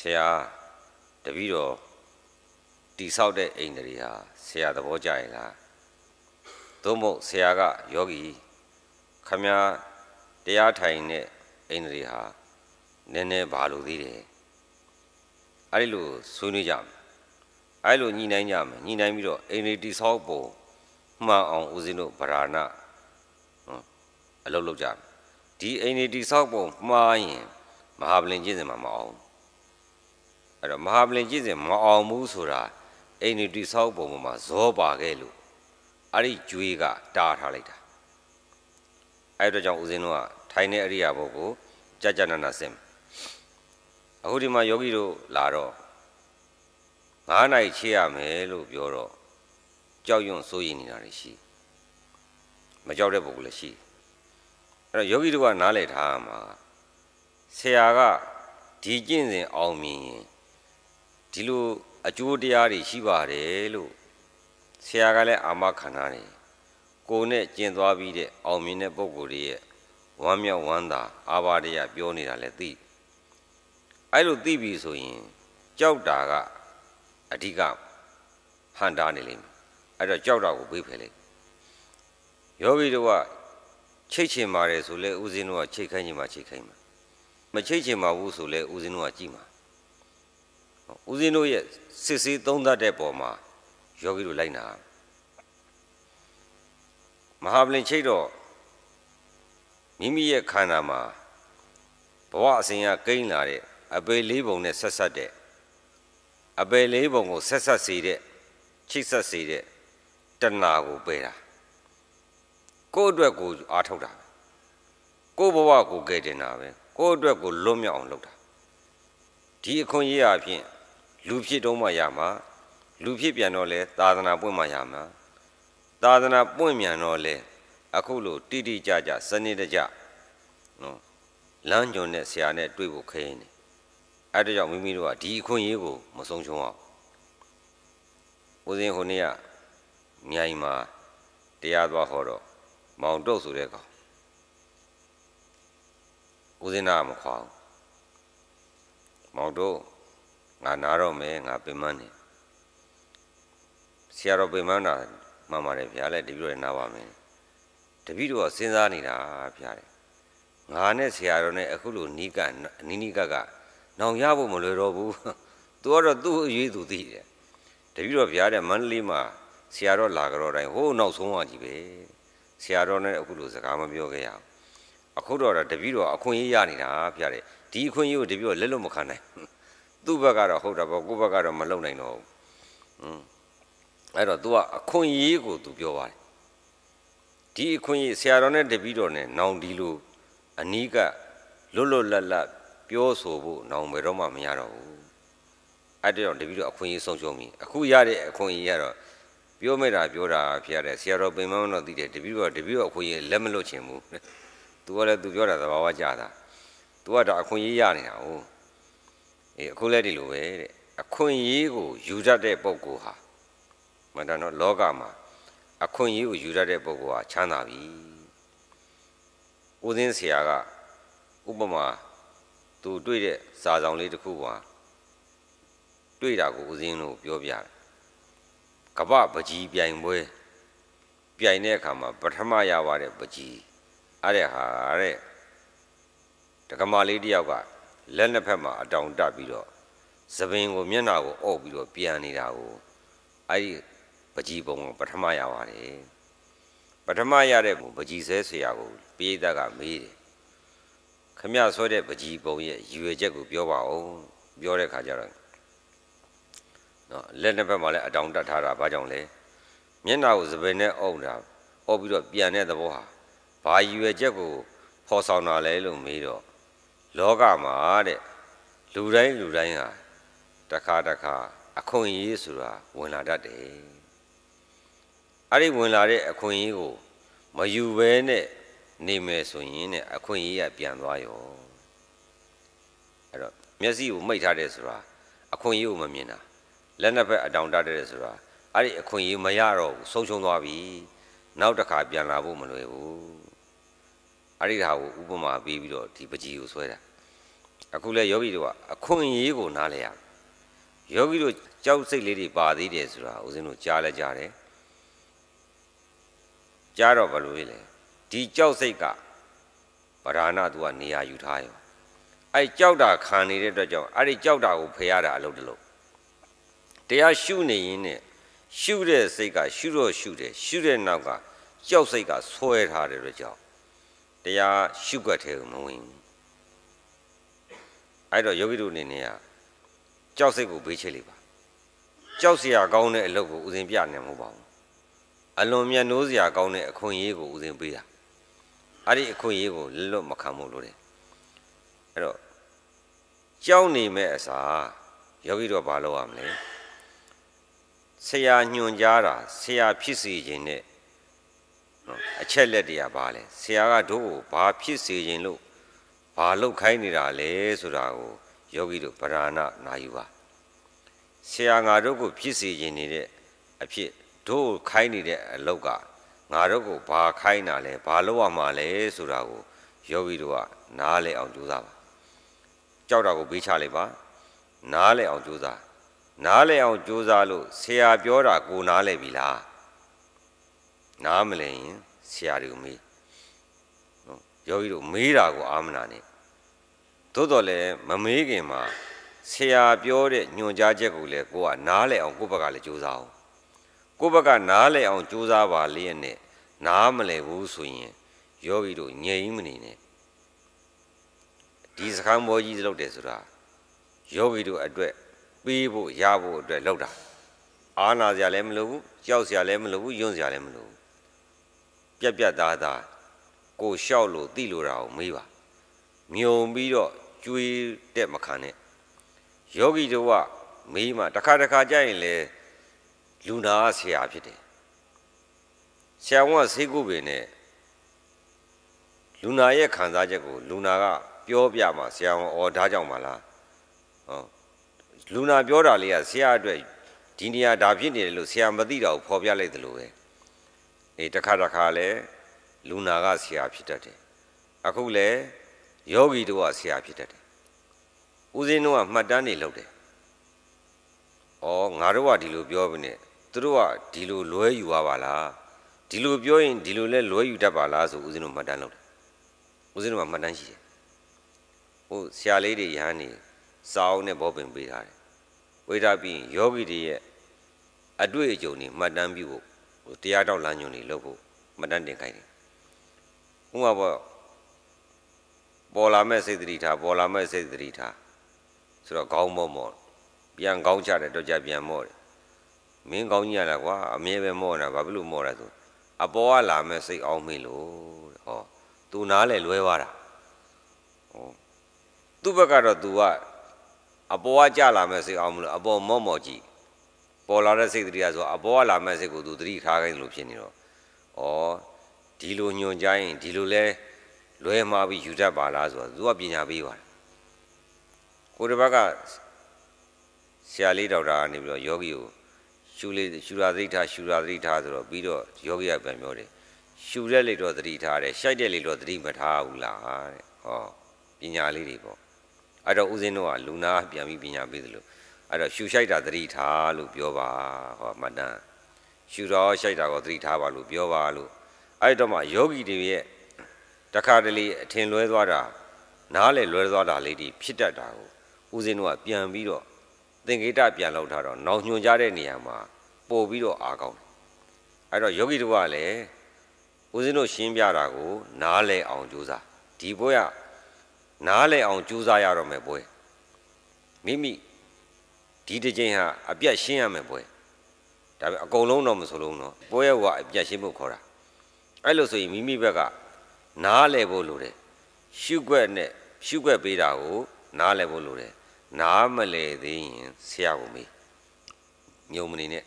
ဆရာတပည့်တော်တိဆောက်တဲ့အိမ်တွေဟာဆရာသဘောကျရင်လားသို့မဟုတ်ဆရာကယောဂီခမည်းတရားထိုင်တဲ့အိန္ဒြေဟာနည်းနည်းပါလို့သေးတယ်အဲ့ဒီလိုဆွေးနွေးကြမယ်အဲ့လိုညှိနှိုင်းကြမယ်ညှိနှိုင်းပြီးတော့အိန္ဒိတိဆောက်ပုံမှန်အောင်ဦးဇင်းတို့ဗราဏအလုပ်လုပ်ကြမယ်ဒီအိန္ဒိတိဆောက်ပုံမှားရင်မဟာပလင်ကျင့်စဉ်မှာမအောင်အဲ့တော့မဟာပလင်ကျင့်စဉ်မအောင်ဘူးဆိုတာအိန္ဒိတိဆောက်ပုံမှာဇောပါခဲ့လို့အဲ့ဒီကျွေးကတားထားလိုက်တာအဲ့တော့ကြောင့်ဦးဇင်းတို့ကထိုင်တဲ့အရိယာဘုတ်ကိုကြကြနနာစင်အခုဒီမှာယောဂီတို့လာတော့9နိုင်ချေရမယ်လို့ပြောတော့ကြောက်ရွံ့စိုးရိမ်နေတာတွေရှိမကြောက်တဲ့ပုဂ္ဂိုလ်လည်းရှိအဲ့တော့ယောဂီတို့ကနားလည်ထားမှာဆရာကဒီကျင့်စဉ်အောင်မြင်ရင်ဒီလိုအကျိုးတရားတွေရှိပါတယ်လို့ဆရာကလည်းအာမခံထားတယ်ကိုနဲ့ကျင့်သွားပြီးတဲ့အောင်မြင်တဲ့ပုဂ္ဂိုလ်တွေရဲ့ဝမ်းမြောက်ဝမ်းသာအာဘာတရားပြောနေတာလည်းသိတယ်အဲ့လိုသိပြီဆိုရင်ကြောက်တာကအဓိကဟန်တာနေလိမ့်မယ်အဲ့တော့ကြောက်တာကိုဘေးဖယ်လိုက်ယောဂီတို့ကချိတ်ချင်ပါတယ်ဆိုလဲဦးဇင်းတို့ကချိတ်ခိုင်းချင်မှချိတ်ခိုင်းမှာမချိတ်ချင်ပါဘူးဆိုလဲဦးဇင်းတို့ကကြည်မှာဦးဇင်းတို့ရဲ့စစ်စေးသုံးသတ်တဲ့ပုံမှာယောဂီတို့လိုက်နာမဟာပလင်ချိတ်တော့မိမိရဲ့ခန္ဓာမှာဘဝအစဉ်ကကိန်းလာတဲ့အပေလေးပုံနဲ့ဆက်ဆက်တဲ့အပေလေးပုံကိုဆက်ဆက်စေတဲ့ချိတ်ဆက်စေတဲ့တဏှာကိုပယ်တာကိုယ့်အတွက်ကိုအားထုတ်တာကိုယ့်ဘဝကိုကယ်တင်တာပဲကိုယ့်အတွက်ကိုလွတ်မြောက်အောင်လုပ်တာဒီအခွင့်အရေးအပြင်လူဖြစ်တော့မှရမှာလူဖြစ်ပြန်တော့လဲသာသနာပွင့်မှရမှာသာသနာပွင့်မြန်တော့လဲအခုလိုတိတိကျကျစနစ်တကျနော်လမ်းညွန်တဲ့ဆရာနဲ့တွေ့ဖို့ခရင်တယ်အဲ့ဒါကြောင့်မိမိတို့ကဒီအခွင့်အရေးကိုမဆုံးရှုံးအောင်ဦးဇင်းဟိုနေ့ကမြိုင်မှာတရားသွားဟောတော့မောင်တုတ်ဆိုတဲ့ကောင်ဦးဇင်းနာမခွာဘူးမောင်တုတ်ငါနာတော့မယ်ငါပင်မနေဆရာတော်ပင်မနာမှန်ပါတယ်ဗျာလက်တပည့်တော်နာပါမယ်တပည့်တော်စဉ်းစားနေတာဗျာလေငါနဲ့ဆရာတော်နဲ့အခုလိုနီးကနီးနီးကကနောင်ရဖို့မလွယ်တော့ဘူးသူကတော့သူ့အရေးသူသိတယ်တပည့်တော်ဗျာတဲ့မန္တလေးမှာဆရာတော်လာကြတော့တိုင်းဟိုးနောက်ဆုံးမှကြီးပဲဆရာတော်နဲ့အခုလိုစကားမပြောခဲ့ရအောင်အခုတော့တပည့်တော်အခွင့်အရေးရနေတာဗျာတဲ့ဒီအခွင့်အရေးကိုတပည့်တော်လက်လို့မခံနိုင်သူ့ဘက်ကတော့ဟုတ်တာပေါ့ကိုယ့်ဘက်ကတော့မလုံနိုင်တော့ဘူးอืมအဲ့တော့ तू ကအခွင့်အရေးကို तू ပြောပါတယ်ဒီအခွင့်အရေးဆရာတော်နဲ့တပည့်တော်နဲ့နောင်ဒီလိုအနီးကလွတ်လွတ်လပ်လပ်ပြောဆိုဖို့နောင်ဘယ်တော့မှမရတော့ဘူးအဲ့ဒါတော့တပည့်တော်အခွင့်အရေးဆုံးရှုံးပြီအခုရတဲ့အခွင့်အရေးကတော့ပြောမိတာပြောတာဖြစ်ရတဲ့ဆရာတော်ပင်မမတော့သိတယ်တပည့်တော်တပည့်တော်အခွင့်အရေးလက်မလွတ်ချင်ဘူး तू ကလည်း तू ပြောတာသဘာဝကျတာ तू ကဒါအခွင့်အရေးရနေတာဟုတ်အေးအခုလည်းဒီလိုပဲတဲ့အခွင့်အရေးကိုယူတတ်တဲ့ပုဂ္ဂိုလ်ဟာမှန်တယ်နော်လောကမှာအခွင့်အရေးကိုယူတတ်တဲ့ပုဂ္ဂိုလ်ဟာချမ်းသာပြီဦးစင်းဆရာကဥပမာသူတွေ့တဲ့စာဆောင်လေးတစ်ခုပါတွေ့တာကိုဦးစင်းတို့ပြောပြတယ်ကပပကြီးပြိုင်ပွဲ ပြိုင်တဲ့အခါမှာပထမရပါတဲ့ပကြီးအဲ့ဒါဟာတဲ့တက္ကမလေးတယောက်ကလက်နှစ်ဖက်မှာအတောင်တက်ပြီးတော့သပင်ကို မျက်နှာကိုအော့ပြီးတော့ပြန်နေတာကိုအဲ့ဒီပကြီးပုံကပထမရပါတယ်ပထမရတဲ့ပကြီးဆဲဆရာကိုပိဋကကမေးတယ်ခမရဆွဲတဲ့ပကြီးပုံရဲ့ရွယ်ချက်ကိုပြောပါအောင်ပြောတဲ့ခါကျတော့နော်လက်နှစ်ဘက်မှာလည်းအတောင်တက်ထားတာဘာကြောင့်လဲမျက်နှာကိုစပယ်နဲ့အုပ်တာအုပ်ပြီးတော့ပြန်တဲ့သဘောဟာဘာရွယ်ချက်ကိုဖော်ဆောင်တာလဲလို့မေးတော့လောကမှာတဲ့လူတိုင်းလူတိုင်းဟာတခါတခါအခွင့်အရေးဆိုတာဝင်လာတတ်တယ်အဲ့ဒီဝင်လာတဲ့အခွင့်အရေးကိုမယူဘဲနဲ့နေမယ်ဆိုရင်တဲ့အခွင့်အရေးကပြန်သွားရောအဲ့တော့မျက်စိကိုမိတ်ထားတယ်ဆိုတာအခွင့်အရေးကိုမမြင်တာလက်နှစ်ဖက်အတောင်တတ်တယ်ဆိုတာအဲ့ဒီအခွင့်အရေးမရတော့ဘူးဆုံးရှုံးသွားပြီနောက်တစ်ခါပြန်လာဖို့မလွယ်ဘူးအဲ့ဒီဟာကိုဥပမာပေးပြီးတော့ဒီပကြီးကိုဆွဲတာအခုလဲယောဂီတို့ကအခွင့်အရေးကိုနားလဲရယောဂီတို့ကြောက်စိတ်လေးတွေပါသေးတယ်ဆိုတာဦးဇင်းတို့ကြားလဲကြားတယ်ကြားတော့ဘယ်လိုလဲဒီကြောက်စိတ်ကပဓာနာသူကနေရာယူထားရောအဲ့ကြောက်တာခံနေတဲ့အတွက်ကြောင့်အဲ့ဒီကြောက်တာကိုဖယ်ရတာအလုပ်တလို့တရားရှုနေရင်နဲ့ရှုတဲ့စိတ်ကရှုတော့ရှုတယ်ရှုတဲ့နောက်ကကြောက်စိတ်ကဆွဲထားတဲ့အတွက်ကြောင့်တရားရှုွက်ထဲကိုမဝင်ဘူးအဲ့တော့ယောဂီတို့အနေနဲ့ကကြောက်စိတ်ကိုဘေးချိတ်လိုက်ပါကြောက်စရာကောင်းတဲ့အလုပ်ကိုဥစဉ်ပြနေမှာမဟုတ်ပါဘူးအလွန်မြတ်နိုးစရာကောင်းတဲ့အခွင့်အရေးကိုဥစဉ်ပေးတာအဲ့ဒီအခွင့်အရေးကိုလွတ်မခံမှုလို့တယ်အဲ့တော့ကြောက်နေမဲ့အစားယောဂီတို့ဘာလုပ်ရမလဲဆရာညွှန်ကြားတာဆရာဖြစ်စေခြင်းနဲ့အချက်လက်တရားပါလဲဆရာကတို့ကိုဘာဖြစ်စေခြင်းလို့ဘာလုပ်ခိုင်းနေတာလဲဆိုတာကိုယောဂီတို့ဗราဏနာယူပါဆရာငါတို့ကိုဖြစ်စေခြင်းနေတဲ့အဖြစ်တို့ခိုင်းနေတဲ့အလောက်ကငါတို့ကိုဘာခိုင်းတာလဲဘာလုပ်ရမှာလဲဆိုတာကိုယောဂီတို့ကနားလဲအောင်ကြိုးစားပါကြောက်တာကိုပေးချလိုက်ပါ နားလဲအောင်ကြိုးစားနားလဲအောင်ကြိုးစားလို့ဆရာပြောတာကိုနားလဲပြီလားနားမလဲရင်ဆရာတွေကိုမေးနော်ယောဂီတို့မေးတာကိုအာမနာနဲ့သို့တော်လည်းမမေးခင်မှာဆရာပြောတဲ့ညွှန်ကြားချက်ကိုလည်းကိုကနားလဲအောင်ကိုယ့်ဘက်ကလည်းကြိုးစားအောင်ကိုယ့်ဘက်ကနားလည်အောင်ကြိုးစားပါလျက်နဲ့နားမလည်ဘူးဆိုရင်ယောဂီတို့ငြိမ်မနေနဲ့ဒီစကားမောကြီးလောက်တယ်ဆိုတာယောဂီတို့အတွက်ပေးဖို့ရဖို့အတွက်လောက်တာ အာနာစရာလည်းမလိုဘူးကြောက်စရာလည်းမလိုဘူးယွန့်စရာလည်းမလိုဘူးပြက်ပြက်သားသားကိုလျှောက်လို့တိလို့တာကိုမေးပါမြုံပြီးတော့ကျွေးတဲ့မခံနဲ့ယောဂီတို့ကမေးမှတစ်ခါတစ်ခါကြရင်လည်းလူနာဆရာဖြစ်တယ်ဆရာဝန်ကဈေးကုပင်နဲ့လူနာရဲ့ခံစားချက်ကိုလူနာကပြောပြမှာဆရာဝန်အော်ဒါကြောင့်မလားဟောလူနာပြောတာလေးကဆရာအတွက်ဒီနေရာဒါဖြစ်နေတယ်လို့ဆရာမသိတာကိုဖော်ပြလိုက်တယ်လို့ပဲအေးတစ်ခါတစ်ခါလဲလူနာကဆရာဖြစ်တတ်တယ်အခုလဲယောဂီတို့ကဆရာဖြစ်တတ်တယ်ဦးဇင်းတို့ကမှတ်တမ်းတွေလုပ်တယ်ဩငါတို့ကဒီလိုပြောပြီနဲ့သူတို့ကဒီလိုလွဲယူပါပါလားဒီလိုပြောရင်ဒီလိုလဲလွဲယူတတ်ပါလားဆိုဦးဇင်းတို့မှတ်တမ်းလုပ်တယ်ဦးဇင်းတို့ကမှတ်တမ်းရှိတယ်ဟိုဆရာလေးတွေယဟန်နေစာအုပ်နဲ့ဘောပင်ပေးထားတယ်ဝေဒပြီးရင်ယောဂီတွေရဲ့အတွေ့အကြုံတွေမှတ်တမ်းပြုဖို့ဟိုတရားတော်လမ်းညွန်တွေလုပ်ဖို့မှတ်တမ်းတင်ခိုင်းတယ်ဥပမာပေါ့ပေါ်လာမဲ့စိတ်တတိထားပေါ်လာမဲ့စိတ်တတိထားဆိုတော့ခေါင်းမော့မော့ပြန်ခေါင်းချတဲ့တော့ကြပြန်မော့တယ်မင်းကောင်းကြီးရတာကွာအမြဲပဲမော့တာဘာဖြစ်လို့မော့တာဆိုအပေါ်ကလာမဲ့စိတ်အောင်းမိလို့ဟောသူနားလေလွဲသွားတာဟောသူ့ဘက်ကတော့ तू ကအပေါ်ကကြလာမဲ့စိတ်အောင်းမလို့အပေါ်မော့မော့ကြည့်ပေါ်လာတဲ့စိတ်တရားဆိုအပေါ်ကလာမဲ့စိတ်ကိုသူသတိထားခိုင်းလို့ဖြစ်နေတော့ဩဒီလိုညွန်ကြရင်ဒီလိုလဲလွဲမှားပြီးယူတတ်ပါလားဆိုတော့ तू ကပညာပေးပါကိုယ်တစ်ဘက်ကဆရာလေးဒေါက်တာကနေပြီးတော့ယောဂီကိုရှုလေရှုရာသတိထားရှုရာသတိထားဆိုတော့ပြီးတော့ယောဂီကပြန်ပြောတယ်ရှုတဲ့လေတော့သတိထားတယ်ရှိုက်တဲ့လေတော့သတိမထားဘူးလားတဲ့ဟောပညာလေးတွေပေါ့အဲ့တော့ဦးဇင်းတို့ကလူနာပြန်ပြီးပညာပေးသလိုအဲ့တော့ရှူရှိုက်တာသတိထားလို့ပြောပါဟောမတန်းရှူတော့ရှိုက်တာကိုသတိထားပါလို့ပြောပါလို့အဲ့တော့မှယောဂီတွေရဲ့တခါတလေအထင်လွဲသွားတာနားလေလွဲသွားတာလေးတွေဖြစ်တတ်တာကိုဦးဇင်းတို့ကပြန်ပြီးတော့သင်္ကေတပြန်လောက်ထားတော့နောင်ညွန်ကြတဲ့နေရာမှာပို့ပြီးတော့အားကောင်းတယ်အဲ့တော့ယောဂီတို့ကလည်းဦးဇင်းတို့ရှင်းပြတာကိုနားလည်အောင်ကြိုးစားဒီဘွဲကနားလည်အောင်ကြိုးစားရတော့မယ်ဘွဲမိမိဒီတစ်ချိန်ဟာအပြတ်ရှင်းရမယ်ဘွဲဒါပေမဲ့အကုန်လုံးတော့မဆိုလုံးတော့ဘွဲကအပြတ်ရှင်းဖို့ခေါ်တာအဲ့လိုဆိုရင်မိမိဘက်ကနားလည်ဖို့လိုတယ်ရှုွက်နဲ့ရှုွက်ပေးတာကိုနားလည်ဖို့လိုတယ်နားမလဲသေးရင်ဆရာကိုမေးညုံမနေနဲ့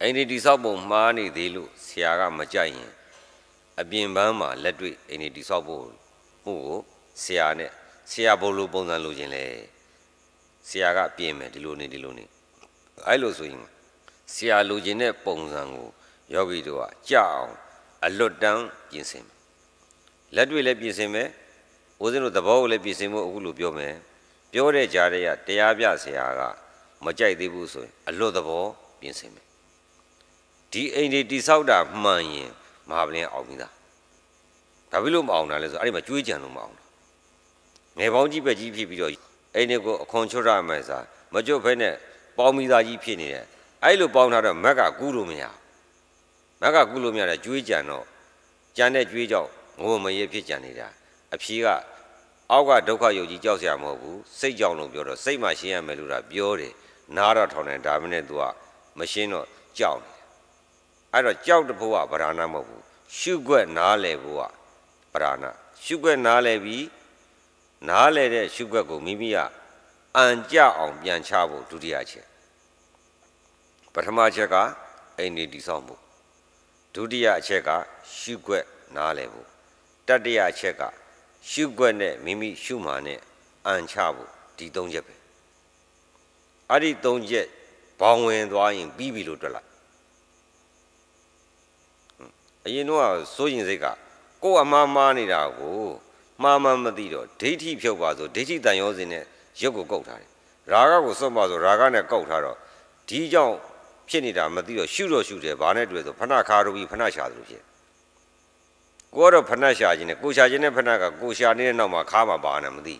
အိန္ဒိတိဆောက်ပုံမှားနေသေးလို့ဆရာကမကြိုက်ရင်အပြင်ပန်းမှာလက်တွေ့အိန္ဒိတိဆောက်ဖို့မှုကိုဆရာနဲ့ဆရာဘုလိုပုံစံလိုချင်လဲဆရာကပြင်မယ်ဒီလိုနေဒီလိုနေအဲ့လိုဆိုရင်ဆရာလိုချင်တဲ့ပုံစံကိုယောဂီတို့ကကြအောင်အလွတ်တန်းပြင်ဆင်လက်တွေ့လည်းပြင်ဆင်မယ်ဦးဇင်းတို့သဘောကိုလည်းပြင်ဆင်ဖို့အခုလိုပြောမယ်ပြောတဲ့ကြားတွေကတရားပြဆရာကမကြိုက်သေးဘူးဆိုရင် အလွတ်သဘောပြင်ဆင်မယ်ဒီအိမ်တွေတိဆောက်တာမှန်ရင်မဟာပလင်အောင်ပြီသားဒါဖြစ်လို့မအောင်တာလဲဆိုအဲ့ဒီမှာကြွေးကြံလို့မအောင်တာငယ်ပေါင်းကြီးပဲကြီးဖြစ်ပြီးတော့အိမ်တွေကိုအခွန်ချွတ်ရမယ်စားမကြွဖဲနဲ့ပေါင်းမိသားကြီးဖြစ်နေတယ်အဲ့လိုပေါင်းထားတော့မက်ကကူးလို့မရမက်ကကူးလို့မရတဲ့ကြွေးကြံတော့ကြံတဲ့ကြွေးကြောင့်ငိုမရေဖြစ်ကြံနေတာအဖြေကအောက်ကဒုက္ခယုတ်ကြီးကြောက်စရာမဟုတ်ဘူးစိတ်ကြောက်လို့ပြောတော့စိတ်မှရှင်းရမယ်လို့တာပြောတယ်နားတော့ထောင်တယ်ဒါမနဲ့ तू ကမရှင်းတော့ကြောက်တယ်အဲ့တော့ကြောက်တဲ့ဘုရားဗราဏမဟုတ်ဘူးရှုွက်နားလဲဘုရားဗราဏရှုွက်နားလဲပြီးနားလဲတဲ့ရှုွက်ကိုမိမိကအံကြအောင်ပြန်ချဖို့ဒုတိယချက်ပထမချက်ကအိမ်ဒီတည်ဆောက်မှုဒုတိယအချက်ကရှုွက်နားလဲဖို့တတိယအချက်ကရှုွက်နဲ့မိမိရှုမှန်နဲ့အန်ချဖို့ဒီ၃ချက်ပဲအဲ့ဒီ၃ချက်ဘောင်ဝင်သွားရင်ပြီးပြီလို့တွေ့လိုက်အရင်တော့စိုးရင်စိတ်ကကိုယ်အမှားမှားနေတာကိုမှားမှမသိတော့ဒိဋ္ဌိဖြုတ်ပါဆိုဒိဋ္ဌိတန်ရောစင်နဲ့ရုပ်ကိုကုတ်ထားတယ်ရာဂကိုစွန့်ပါဆိုရာဂနဲ့ကုတ်ထားတော့ဒီကြောင့်ဖြစ်နေတာမသိတော့ရှုတော့ရှုတယ်ဘာနဲ့တွေ့ဆိုဖဏခါရူပြီးဖဏရှာသလိုဖြစ်ကိုကတော့ဖဏတ်ရှာခြင်းနဲ့ကိုရှာခြင်းနဲ့ဖဏတ်ကကိုရှာနေတဲ့နောက်မှာခါမှာပါနေမသိ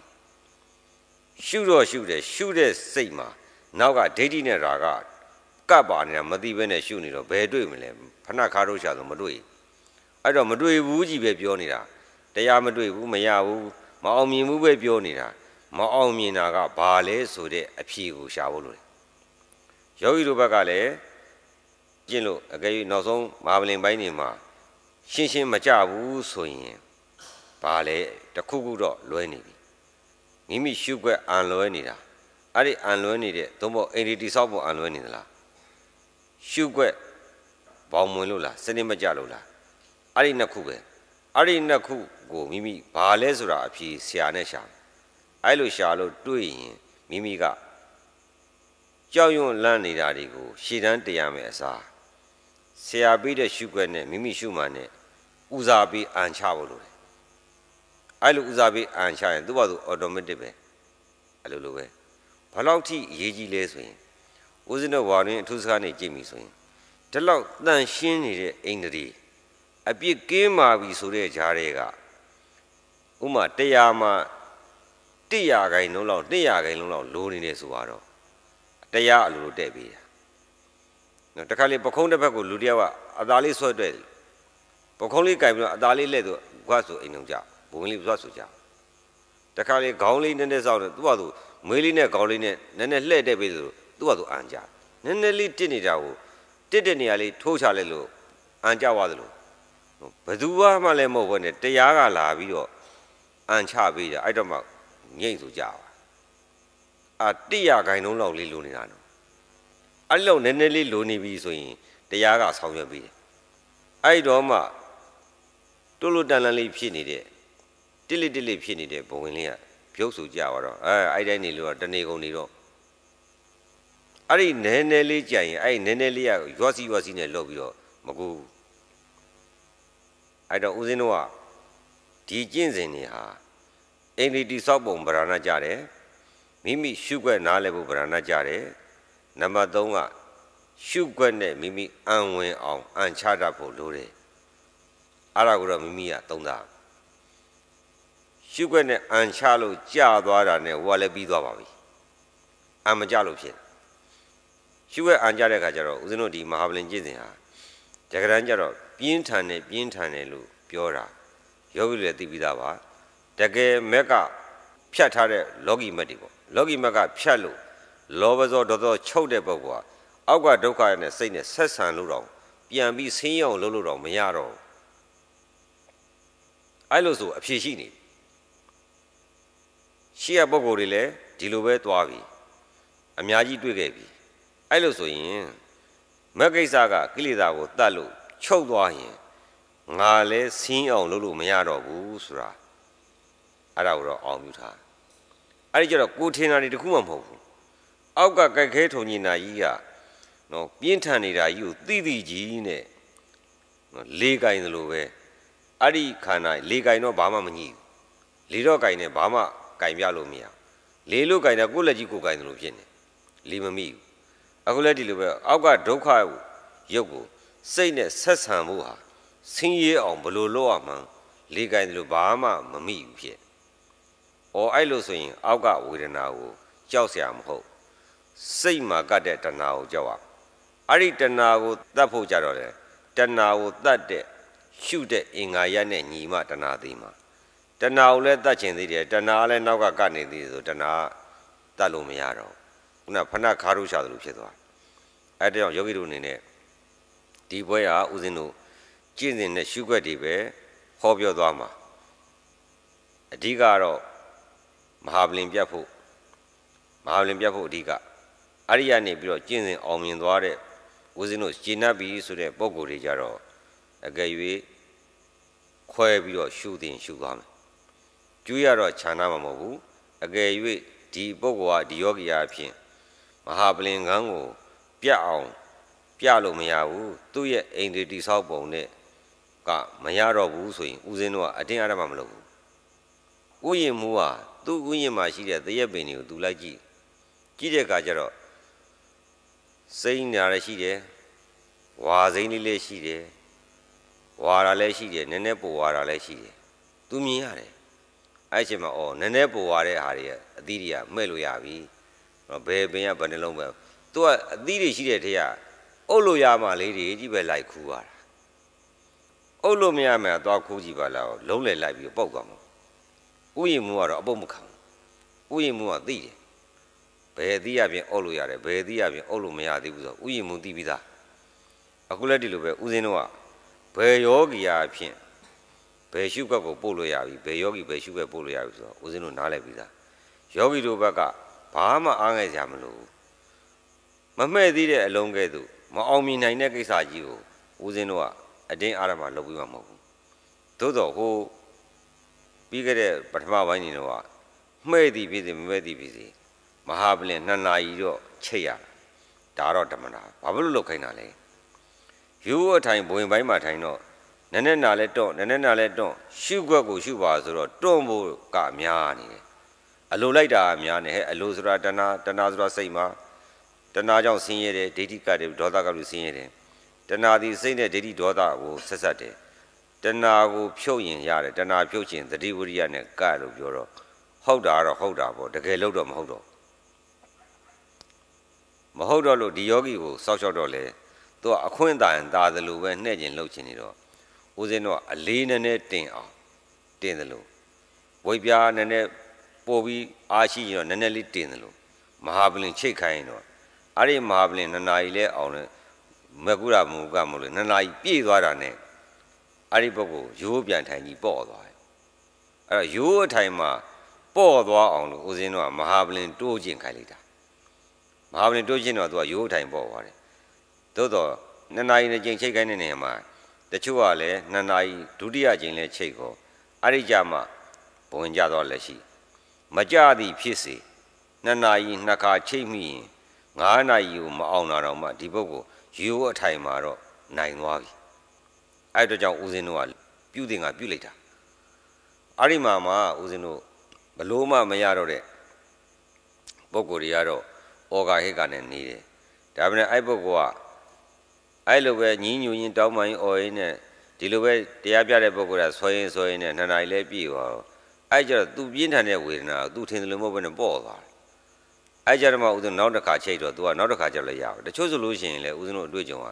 ရှုတော့ရှုတယ်ရှုတဲ့စိတ်မှာနောက်ကဒိဋ္ဌိနဲ့ရာကကပ်ပါနေတာမသိဘဲနဲ့ရှုနေတော့ဘယ်တွေ့မလဲဖဏတ်ခါတော့ရှာဆိုမတွေ့အဲ့တော့မတွေ့ဘူးကြီးပဲပြောနေတာတရားမတွေ့ဘူးမရဘူးမအောင်မြင်ဘူးပဲပြောနေတာမအောင်မြင်တာကဘာလဲဆိုတဲ့အဖြေကိုရှာဖို့လိုတယ်ယောဂီတို့ဘက်ကလည်းကျင့်လို့အကယ်၍နောက်ဆုံးမာဗလင်ပိုင်းတွေမှာရှင်းရှင်းမကြဘူးဆိုရင်ဘာလဲတခုခုတော့လွဲနေပြီမိမိရှုွက်အံလွဲနေတာအဲ့ဒီအံလွဲနေတဲ့သို့မဟုတ်အိန္ဒိတိဆောက်ဖို့အံလွဲနေသလားရှုွက်ဘောင်ဝင်လို့လားစနစ်မကြလို့လားအဲ့ဒီနှစ်ခုပဲအဲ့ဒီနှစ်ခုကိုမိမိဘာလဲဆိုတာအဖြေဆရာနဲ့ရှာအဲ့လိုရှာလို့တွေ့ရင်မိမိကကြောက်ရွံ့လန့်နေတာတွေကိုရှည်တန်းတရားမယ်အစားဆရာပေးတဲ့ရှုွက်နဲ့မိမိရှုမှန်နဲ့ဦးစားပေးအန်ချဖို့လိုတယ်အဲ့လိုဦးစားပေးအန်ချရင်သူ့ဘာသူအော်တိုမက်တစ်ပဲအဲ့လိုလိုပဲဘလောက်ထိအရေးကြီးလဲဆိုရင်ဦးဇင်းတို့ဘာရင်းအထူးစကားနေကြည့်မိဆိုရင်ဒီလောက်တန်ရှင်းနေတဲ့အိန္ဒြေအပြစ်ကင်းပါပြီဆိုတဲ့ကြားတွေကဥမာတရားမှာ100ခိုင်လုံးလောက်100ခိုင်လုံးလောက်လိုနေတယ်ဆိုတော့တရားအလိုလိုတဲ့ပြီးတာနော်တခါလေပခုံးတစ်ဘက်ကိုလူတယောက်ကအသာလေးဆွဲတွေ့ပခုံးလေးကင်ပြီးတော့အသာလေးလက်သူကဆိုအိမ်လုံးကြဘုံလေးသွားဆိုကြတခါလေခေါင်းလေးနည်းနည်းစောက်တယ်သူ့ဟာသူမွေးလေးနဲ့ခေါင်းလေးနဲ့နည်းနည်းလှည့်တဲ့ပေးလို့သူ့ဟာသူအန်ကြနည်းနည်းလေးတစ်နေတာကိုတစ်တဲ့နေရာလေးထိုးချလိုက်လို့အန်ကြသွားသလိုဘယ်သူမှလည်းမဟုတ်ဘဲနဲ့တရားကလာပြီးတော့အန်ချပေးကြအဲ့တော့မှငြိမ့်ဆိုကြပါအာတိရဂိုင်းလုံးလောက်လေးလိုနေတာနော်အဲ့လောက်နည်းနည်းလေးလိုနေပြီဆိုရင်တရားကဆောင်ရွက်ပေးတယ်အဲ့တော့မှတွလို့တန်လန်လေးဖြစ်နေတဲ့တိလိတိလိဖြစ်နေတဲ့ဘဝင်လေးကပြုတ်ဆူကြပါတော့အဲအဲ့တိုင်းနေလို့တနေကုန်နေတော့အဲ့ဒီနည်းနည်းလေးကြင်အဲ့နည်းနည်းလေးကရွစီရွစီနဲ့လှုပ်ပြီးတော့မကူအဲ့တော့ဦးဇင်းတို့ကဒီကျင့်စဉ်တွေဟာအင်္ဂလိပ်တိဆောက်ပုံဗရာဏကြတယ်မိမိရှုွက်နားလည်ဖို့ဗရာဏကြတယ်နံပါတ်3ကရှုွက်နဲ့မိမိအံဝင်အောင်အံချတတ်ဖို့လိုတယ်အဲ့ဒါကိုတော့မိမိကသုံးတာရှုွက်နဲ့အံချလို့ကြာသွားတာနဲ့ဟိုကလည်းပြီးသွားပါပြီအံမကြလို့ဖြစ်ရှုွက်အံကြတဲ့ခါကျတော့ဦးဇင်းတို့ဒီမဟာဗလင်ကျင့်စဉ်ဟာတကယ်တမ်းကျတော့ပြင်းထန်တယ်ပြင်းထန်တယ်လို့ပြောတာယောဂီလည်းသိပြီးသားပါတကယ်မက်ကဖြတ်ထားတဲ့လောကီမက်တွေပေါ့လောကီမက်ကဖြတ်လို့လောဘဇောဒေါသချုပ်တဲ့ပုဂ္ဂိုလ်ကအောက်ကဒုက္ခနဲ့စိတ်နဲ့ဆက်ဆံလို့တော့ပြန်ပြီးဆင်းရဲအောင်လုပ်လို့တော့မရတော့အဲ့လိုဆိုအဖြေရှိနေရှိရပုဂ္ဂိုလ်တွေလည်းဒီလိုပဲသွားပြီအများကြီးတွေ့ခဲ့ပြီအဲ့လိုဆိုရင်မကိစ္စကကိလေသာကိုတတ်လို့ချုပ်သွားရင်ငါလည်းဆင်းအောင်လုပ်လို့မရတော့ဘူးဆိုတာအဲ့ဒါကိုတော့အောင်ပြုထားအဲ့ဒီကျတော့ကိုထင်တာတွေတခုမှမဟုတ်ဘူးအောက်ကကြိုက်ခဲထုံညင်နာကြီးကနော်ပြင်းထန်နေတာကြီးကိုသိသိကြီးနဲ့လေးကင်သလိုပဲအဲ့ဒီခန္ဓာလေးကင်တော့ဘာမှမညိဘူးလေးတော့ကင်နဲ့ဘာမှကင်ပြလို့မရလေးလို့ကင်တာကိုယ့်လက်ကြီးကိုယ်ကင်သလိုဖြစ်နေလေးမမိဘူးအခုလည်းဒီလိုပဲအောက်ကဒုက္ခရုပ်ကိုစိတ်နဲ့ဆက်ဆံဖို့ဟာဆင်းရဲအောင်ဘလို့လုပ်ရမှန်းလေးကင်သလိုဘာမှမမိဘူးဖြစ်။အော်အဲ့လိုဆိုရင် အောက်ကဝေဒနာကိုကြောက်စရာမဟုတ်စိတ်မှာကတ်တဲ့တဏှာကိုကြောက်အောင်အဲ့ဒီတဏှာကိုတတ်ဖို့ကြတော့လေတဏှာကိုတတ်တဲ့ရှုတဲ့အင်္ဂါရနဲ့ညီမတဏှာသေးမှာတဏှာကိုလည်းတတ်ချင်သေးတယ်တဏှာလည်းနောက်ကကတ်နေသေးတယ်ဆိုတဏှာတတ်လို့မရတော့ခုနဖဏခါရုရှာသလိုဖြစ်သွားအဲ့တောင်ယောဂီတို့အနေနဲ့ဒီဘွဲကဥစဉ်တို့ကျင့်စဉ်နဲ့ရှုွက်တွေပဲဟောပြောသွားမှာအဓိကတော့မဟာပလင်ပြတ်ဖို့မဟာပလင်ပြတ်ဖို့အဓိကအဲ့ဒီကနေပြီးတော့ကျင့်စဉ်အောင်မြင်သွားတဲ့ဦးဇင်းတို့ရှင်းနှပ်ပြီးဆိုတဲ့ပုံကိုယ်တွေကြတော့အကယ်၍ခွဲပြီးတော့ရှုတင်ရှုသွားမယ်ကျူးရတော့ခြာနာမှာမဟုတ်ဘူးအကယ်၍ဒီပုံကိုယ်ကဒီယောဂီအားဖြင့်မဟာပလင်ကန်းကိုပြအောင်ပြလို့မရဘူးသူ့ရဲ့အိန္ဒြေတိဆောက်ပုံနဲ့ကမရတော့ဘူးဆိုရင်ဦးဇင်းတို့ကအတင်းအဓမ္မမလုပ်ဘူးဥယျင်မူဟာသူ့ဥယျင်မှာရှိတဲ့တရက်ပင်တွေကိုသူလိုက်ကြည့်ကြည့်တဲ့အခါကျတော့စိမ့်ညာလည်းရှိတယ်ဝါစိမ့်လေးလည်းရှိတယ်ဝါတာလည်းရှိတယ်နည်းနည်းပူဝါတာလည်းရှိတယ်သူမြင်ရတယ်အဲ့ချိန်မှာအော်နည်းနည်းပူဝါတဲ့ဟာတွေကအသီးတွေကမဲ့လို့ရပြီဘယ်ပင်ကဘယ်နှလုံးပဲသူကအသီးတွေရှိတဲ့ထက်ကအုပ်လို့ရမှလေးတွေကြီးပဲလိုက်ခူးရတာအုပ်လို့မရမှအသွားခူးကြည့်ပါလားလုံးလေလိုက်ပြီးပောက်သွားမှာဥယျာဉ်မူကတော့အပုတ်မခံဥယျာဉ်မူကသိတယ်ဘယ်သီးရပြင်အုပ်လို့ရတယ်ဘယ်သီးရပြင်အုပ်လို့မရသေးဘူးဆိုတော့ဥယျာဉ်မူသိပြီးသားအခုလည်းဒီလိုပဲဥစဉ်တော့ဘယ်ယောဂီယာဖြင့်ဘယ်ရှုဘက်ကိုပို့လို့ရပြီဘယ်ယောဂီဘယ်ရှုဘက်ပို့လို့ရပြီဆိုတော့ဦးဇင်းတို့နားလည်ပြီးသားယောဂီတို့ဘက်ကဘာမှအားငယ်စရာမလိုဘူးမမဲ့သေးတဲ့အလုံးကဲ့သို့မအောင်မြင်နိုင်တဲ့ကိစ္စကြီးကိုဦးဇင်းတို့ကအတင်းအာရမလုပ်ပြီးမှမဟုတ်ဘူးသို့တော့ဟိုပြီးခဲ့တဲ့ပထမပိုင်းနေတော့မှဲ့သည်ဖြစ်စေမမဲ့သည်ဖြစ်စေမဟာပလင်နှစ်နာရီတော့ချိတ်ရတာဒါတော့ဓမ္မတာဘာလို့လောက်ခိုင်းတာလဲယူအထိုင်ဘဝင်ပိုင်းမှာထိုင်တော့နည်းနည်းနာလဲတော့နည်းနည်းနာလဲတော့ရှုွက်ကိုရှုပါဆိုတော့တွန့်ဖို့ကအများနေတယ်အလိုလိုက်တာအများနေဟဲ့အလိုဆိုတာတဏှာတဏှာဆိုတာစိတ်မှာတဏှာကြောင့်ဆင်းရဲတယ်ဒိဋ္ဌိကတွေဒေါသကတွေဆင်းရဲတယ်တဏှာဒီစိတ်နဲ့ဒိဋ္ဌိဒေါသကိုဆက်ဆက်တယ်တဏှာကိုဖြုတ်ရင်ရတယ်တဏှာဖြုတ်ရင်သတိဝိရိယနဲ့ကလို့ပြောတော့ဟုတ်တာတော့ဟုတ်တာပေါ့တကယ်လို့တော့မဟုတ်တော့မဟုတ်တော့လို့ဒီယောဂီကိုစောက်ရှောက်တော့လေသူကအခွင့်တန်သာသလိုပဲနှဲ့ကျင်လှုပ်ကျင်နေတော့ဦးဇင်းတော့အလေးနည်းနည်းတင်အောင်တင်သလိုဝိပြာနည်းနည်းပို့ပြီးအားရှိရင်တော့နည်းနည်းလေးတင်သလိုမဟာပလင်ချိတ်ခိုင်းရင်တော့အဲ့ဒီမဟာပလင်နှစ်နာရီလဲအောင်လဲမကုရမူကမလို့နှစ်နာရီပြည့်သွားတာ ਨੇ အဲ့ဒီဘက်ကိုရိုးပြန်ထိုင်ကြီးပော့သွားတယ်အဲ့တော့ရိုးအထိုင်မှာပော့သွားအောင်လို့ဦးဇင်းတော့မဟာပလင်တိုးကျင်ခိုင်းလိုက်တာမဟာဗလင်တိုးချင်းတော့သူကရိုးထိုင်ပေါ်သွားတယ်သို့တော့နှစ်နာရီနဲ့ချိန်ချိတ်ခိုင်းတဲ့နေရာမှာတချို့ကလည်းနှစ်နာရီဒုတိယချိန်လဲချိတ်ကောအဲ့ဒီကြမှာဘဝင်ကြတော့လည်းရှိမကြသည်ဖြစ်စေနှစ်နာရီနှစ်ခါချိတ်မိရင်9နာရီကိုမအောင်တာတော့မှဒီပုဂ္ဂိုလ်ရိုးအထိုင်မှာတော့နိုင်သွားပြီအဲ့တော့ကြောင့်ဦးဇင်းတို့ကပြုတင်ကပြုလိုက်တာအဲ့ဒီမှာမှဦးဇင်းတို့ဘလို့မှမရတော့တဲ့ပုံကိုယ်တွေကတော့ဩဃဟိကနဲ့နေတယ်ဒါပေမဲ့အဲ့ပုဂ္ဂိုလ်ကအဲ့လိုပဲညင်းညူရင်တောင်းပန်ရင်အော်ရင်နဲ့ဒီလိုပဲတရားပြတဲ့ပုဂ္ဂိုလ်ကဆွဲရင်ဆွဲရင်နဲ့နှစ်နာရီလဲပြည့်သွားတော့အဲ့ကျတော့သူပြင်းထန်တဲ့ဝေဒနာကိုသူထင်တယ်လို့မဟုတ်ဘဲနဲ့ပေါ့သွားတယ်အဲ့ကြတော့မှဥစဉ်နောက်တစ်ခါချိန်တော့ तू ကနောက်တစ်ခါကြလည်းရအောင်တချို့ဆိုလို့ရှိရင်လေဥစဉ်တို့အတွေ့အကြုံက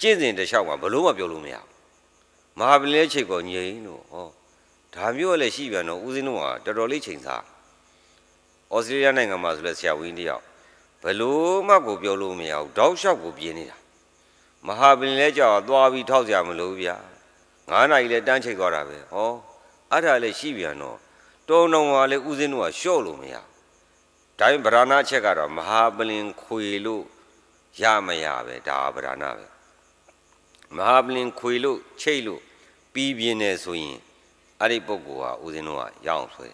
ကျင့်စဉ်တစ်လျှောက်မှာဘလို့မှပြောလို့မရဘူးမဟာပလဲချိန်ကောငြိမ်လို့ဟောဒါမျိုးလည်းရှိပြန်တော့ဥစဉ်တို့ကတော်တော်လေးချိန်စားဩစတြေးလျနိုင်ငံမှာဆိုလဲဆရာဝန်တယောက်ဘလို့မှကိုပြောလို့မရဘူးတောက်လျှောက်ကိုပြင်းနေတာမဟာပင်လဲကြောက်သွားပြီးထောက်ကြမလို့ဗျာ9နာရီလဲတန်းချိန်သွားတာပဲဟောအဲ့ဒါလဲရှိပြန်တော့တုံတုံဟာလဲဥစဉ်တော့ရှော့လို့မရဒါပေမဲ့ဗရဏအချက်ကတော့မဟာပလင်ခွေလို့ရမရပဲဒါဗရဏပဲမဟာပလင်ခွေလို့ချိတ်လို့ပြီးပြင်းနေဆိုရင်အဲ့ဒီပုဂ္ဂိုလ်ဟာဥစဉ်တော့ရအောင်ဆိုရ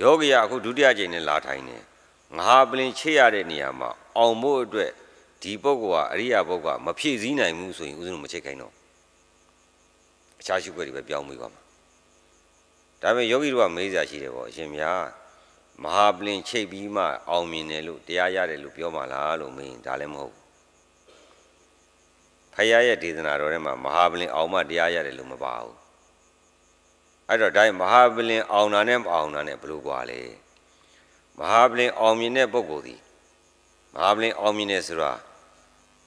ယောဂီကအခုဒုတိယကြိမ်နဲ့လာထိုင်နေတယ်ငဟာပလင်ချိတ်ရတဲ့နေရာမှာအောင်ဖို့အတွက်ဒီပုဂ္ဂိုလ်ကအရိယာပုဂ္ဂိုလ်ကမဖြည့်ဆည်းနိုင်ဘူးဆိုရင်ဥစဉ်မချိတ်ခိုင်းတော့အခြားရှုွက်တွေပဲပြောင်းမိပါမှာဒါပေမဲ့ယောဂီတို့ကမေးစရာရှိတယ်ပေါ့အရှင်မြားမဟာပလင်ချိတ်ပြီးမှအောင်မြင်တယ်လို့တရားရတယ်လို့ပြောမှလားလို့မင်းဒါလည်းမဟုတ်ဖယားရဲ့ဒေသနာတော်ထဲမှာမဟာပလင် အောင်မှတရားရတယ်လို့မပါဘူးအဲ့တော့ဒါရင်မဟာပလင်အောင်တာနဲ့မအောင်တာနဲ့ဘယ်လိုကွာလဲမဟာပလင်အောင်မြင်တဲ့ပုဂ္ဂိုလ်သည်မဟာပလင်အောင်မြင်တယ်ဆိုတာ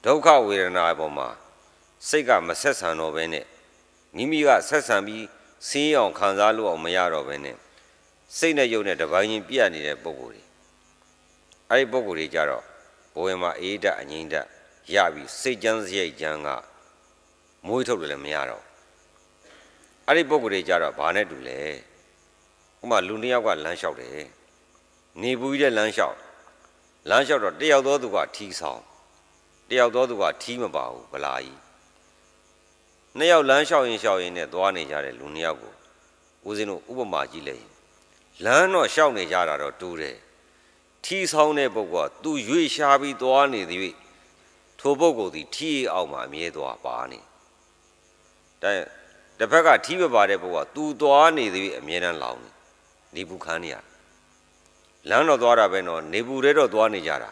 ဒုက္ခဝေဒနာအပေါ်မှာ စိတ်ကမဆက်ဆံတော့ဘဲနဲ့မိမိကဆက်ဆံပြီးဆင်းရဲအောင် ခံစားလို့အောင်မရတော့ဘဲနဲ့စိတ်နဲ့ယုံနဲ့တပိုင်းချင်းပြတ်နေတဲ့ပုံကိုယ်တွေအဲဒီပုံကိုယ်တွေကြတော့ဘဝမှာအေးဓာတ်အငြိမ့်ဓာတ်ရပြီးစိတ်ကြမ်းစရိုက်ကြမ်းကမွေးထုတ်လို့လည်းမရတော့အဲဒီပုံကိုယ်တွေကြတော့ဘာနဲ့တူလဲဥပမာလူနှစ်ယောက်ကလမ်းလျှောက်တယ်နေဘူးတဲ့လမ်းလျှောက်လမ်းလျှောက်တော့တယောက်သောသူကထီးဆောင်တယောက်သောသူကထီးမပါဘူးဗလာကြီးနှစ်ယောက်လမ်းလျှောက်ရင်လျှောက်ရင်နဲ့သွားနေကြတဲ့လူနှစ်ယောက်ကိုဦးစင်းတို့ဥပမာကြည့်လိုက်လမ်းတော့လျှောက်နေကြတာတော့တူးတယ်ထီးဆောင်တဲ့ပုဂ္ဂိုလ်ကသူရွေ့ရှားပြီးသွားနေသည်၍ထိုပုဂ္ဂိုလ်သည် ထီးအောင်မှအမြဲသွားပါနေတဲ့တစ်ဖက်ကထီးမပါတဲ့ပုဂ္ဂိုလ်ကသူသွားနေသည်အမြဲတမ်းလောင်နေဒီဘူးခန်းနေရတယ်လမ်းတော့သွားတာပဲနော်နေပူတဲ့တော့သွားနေကြတာ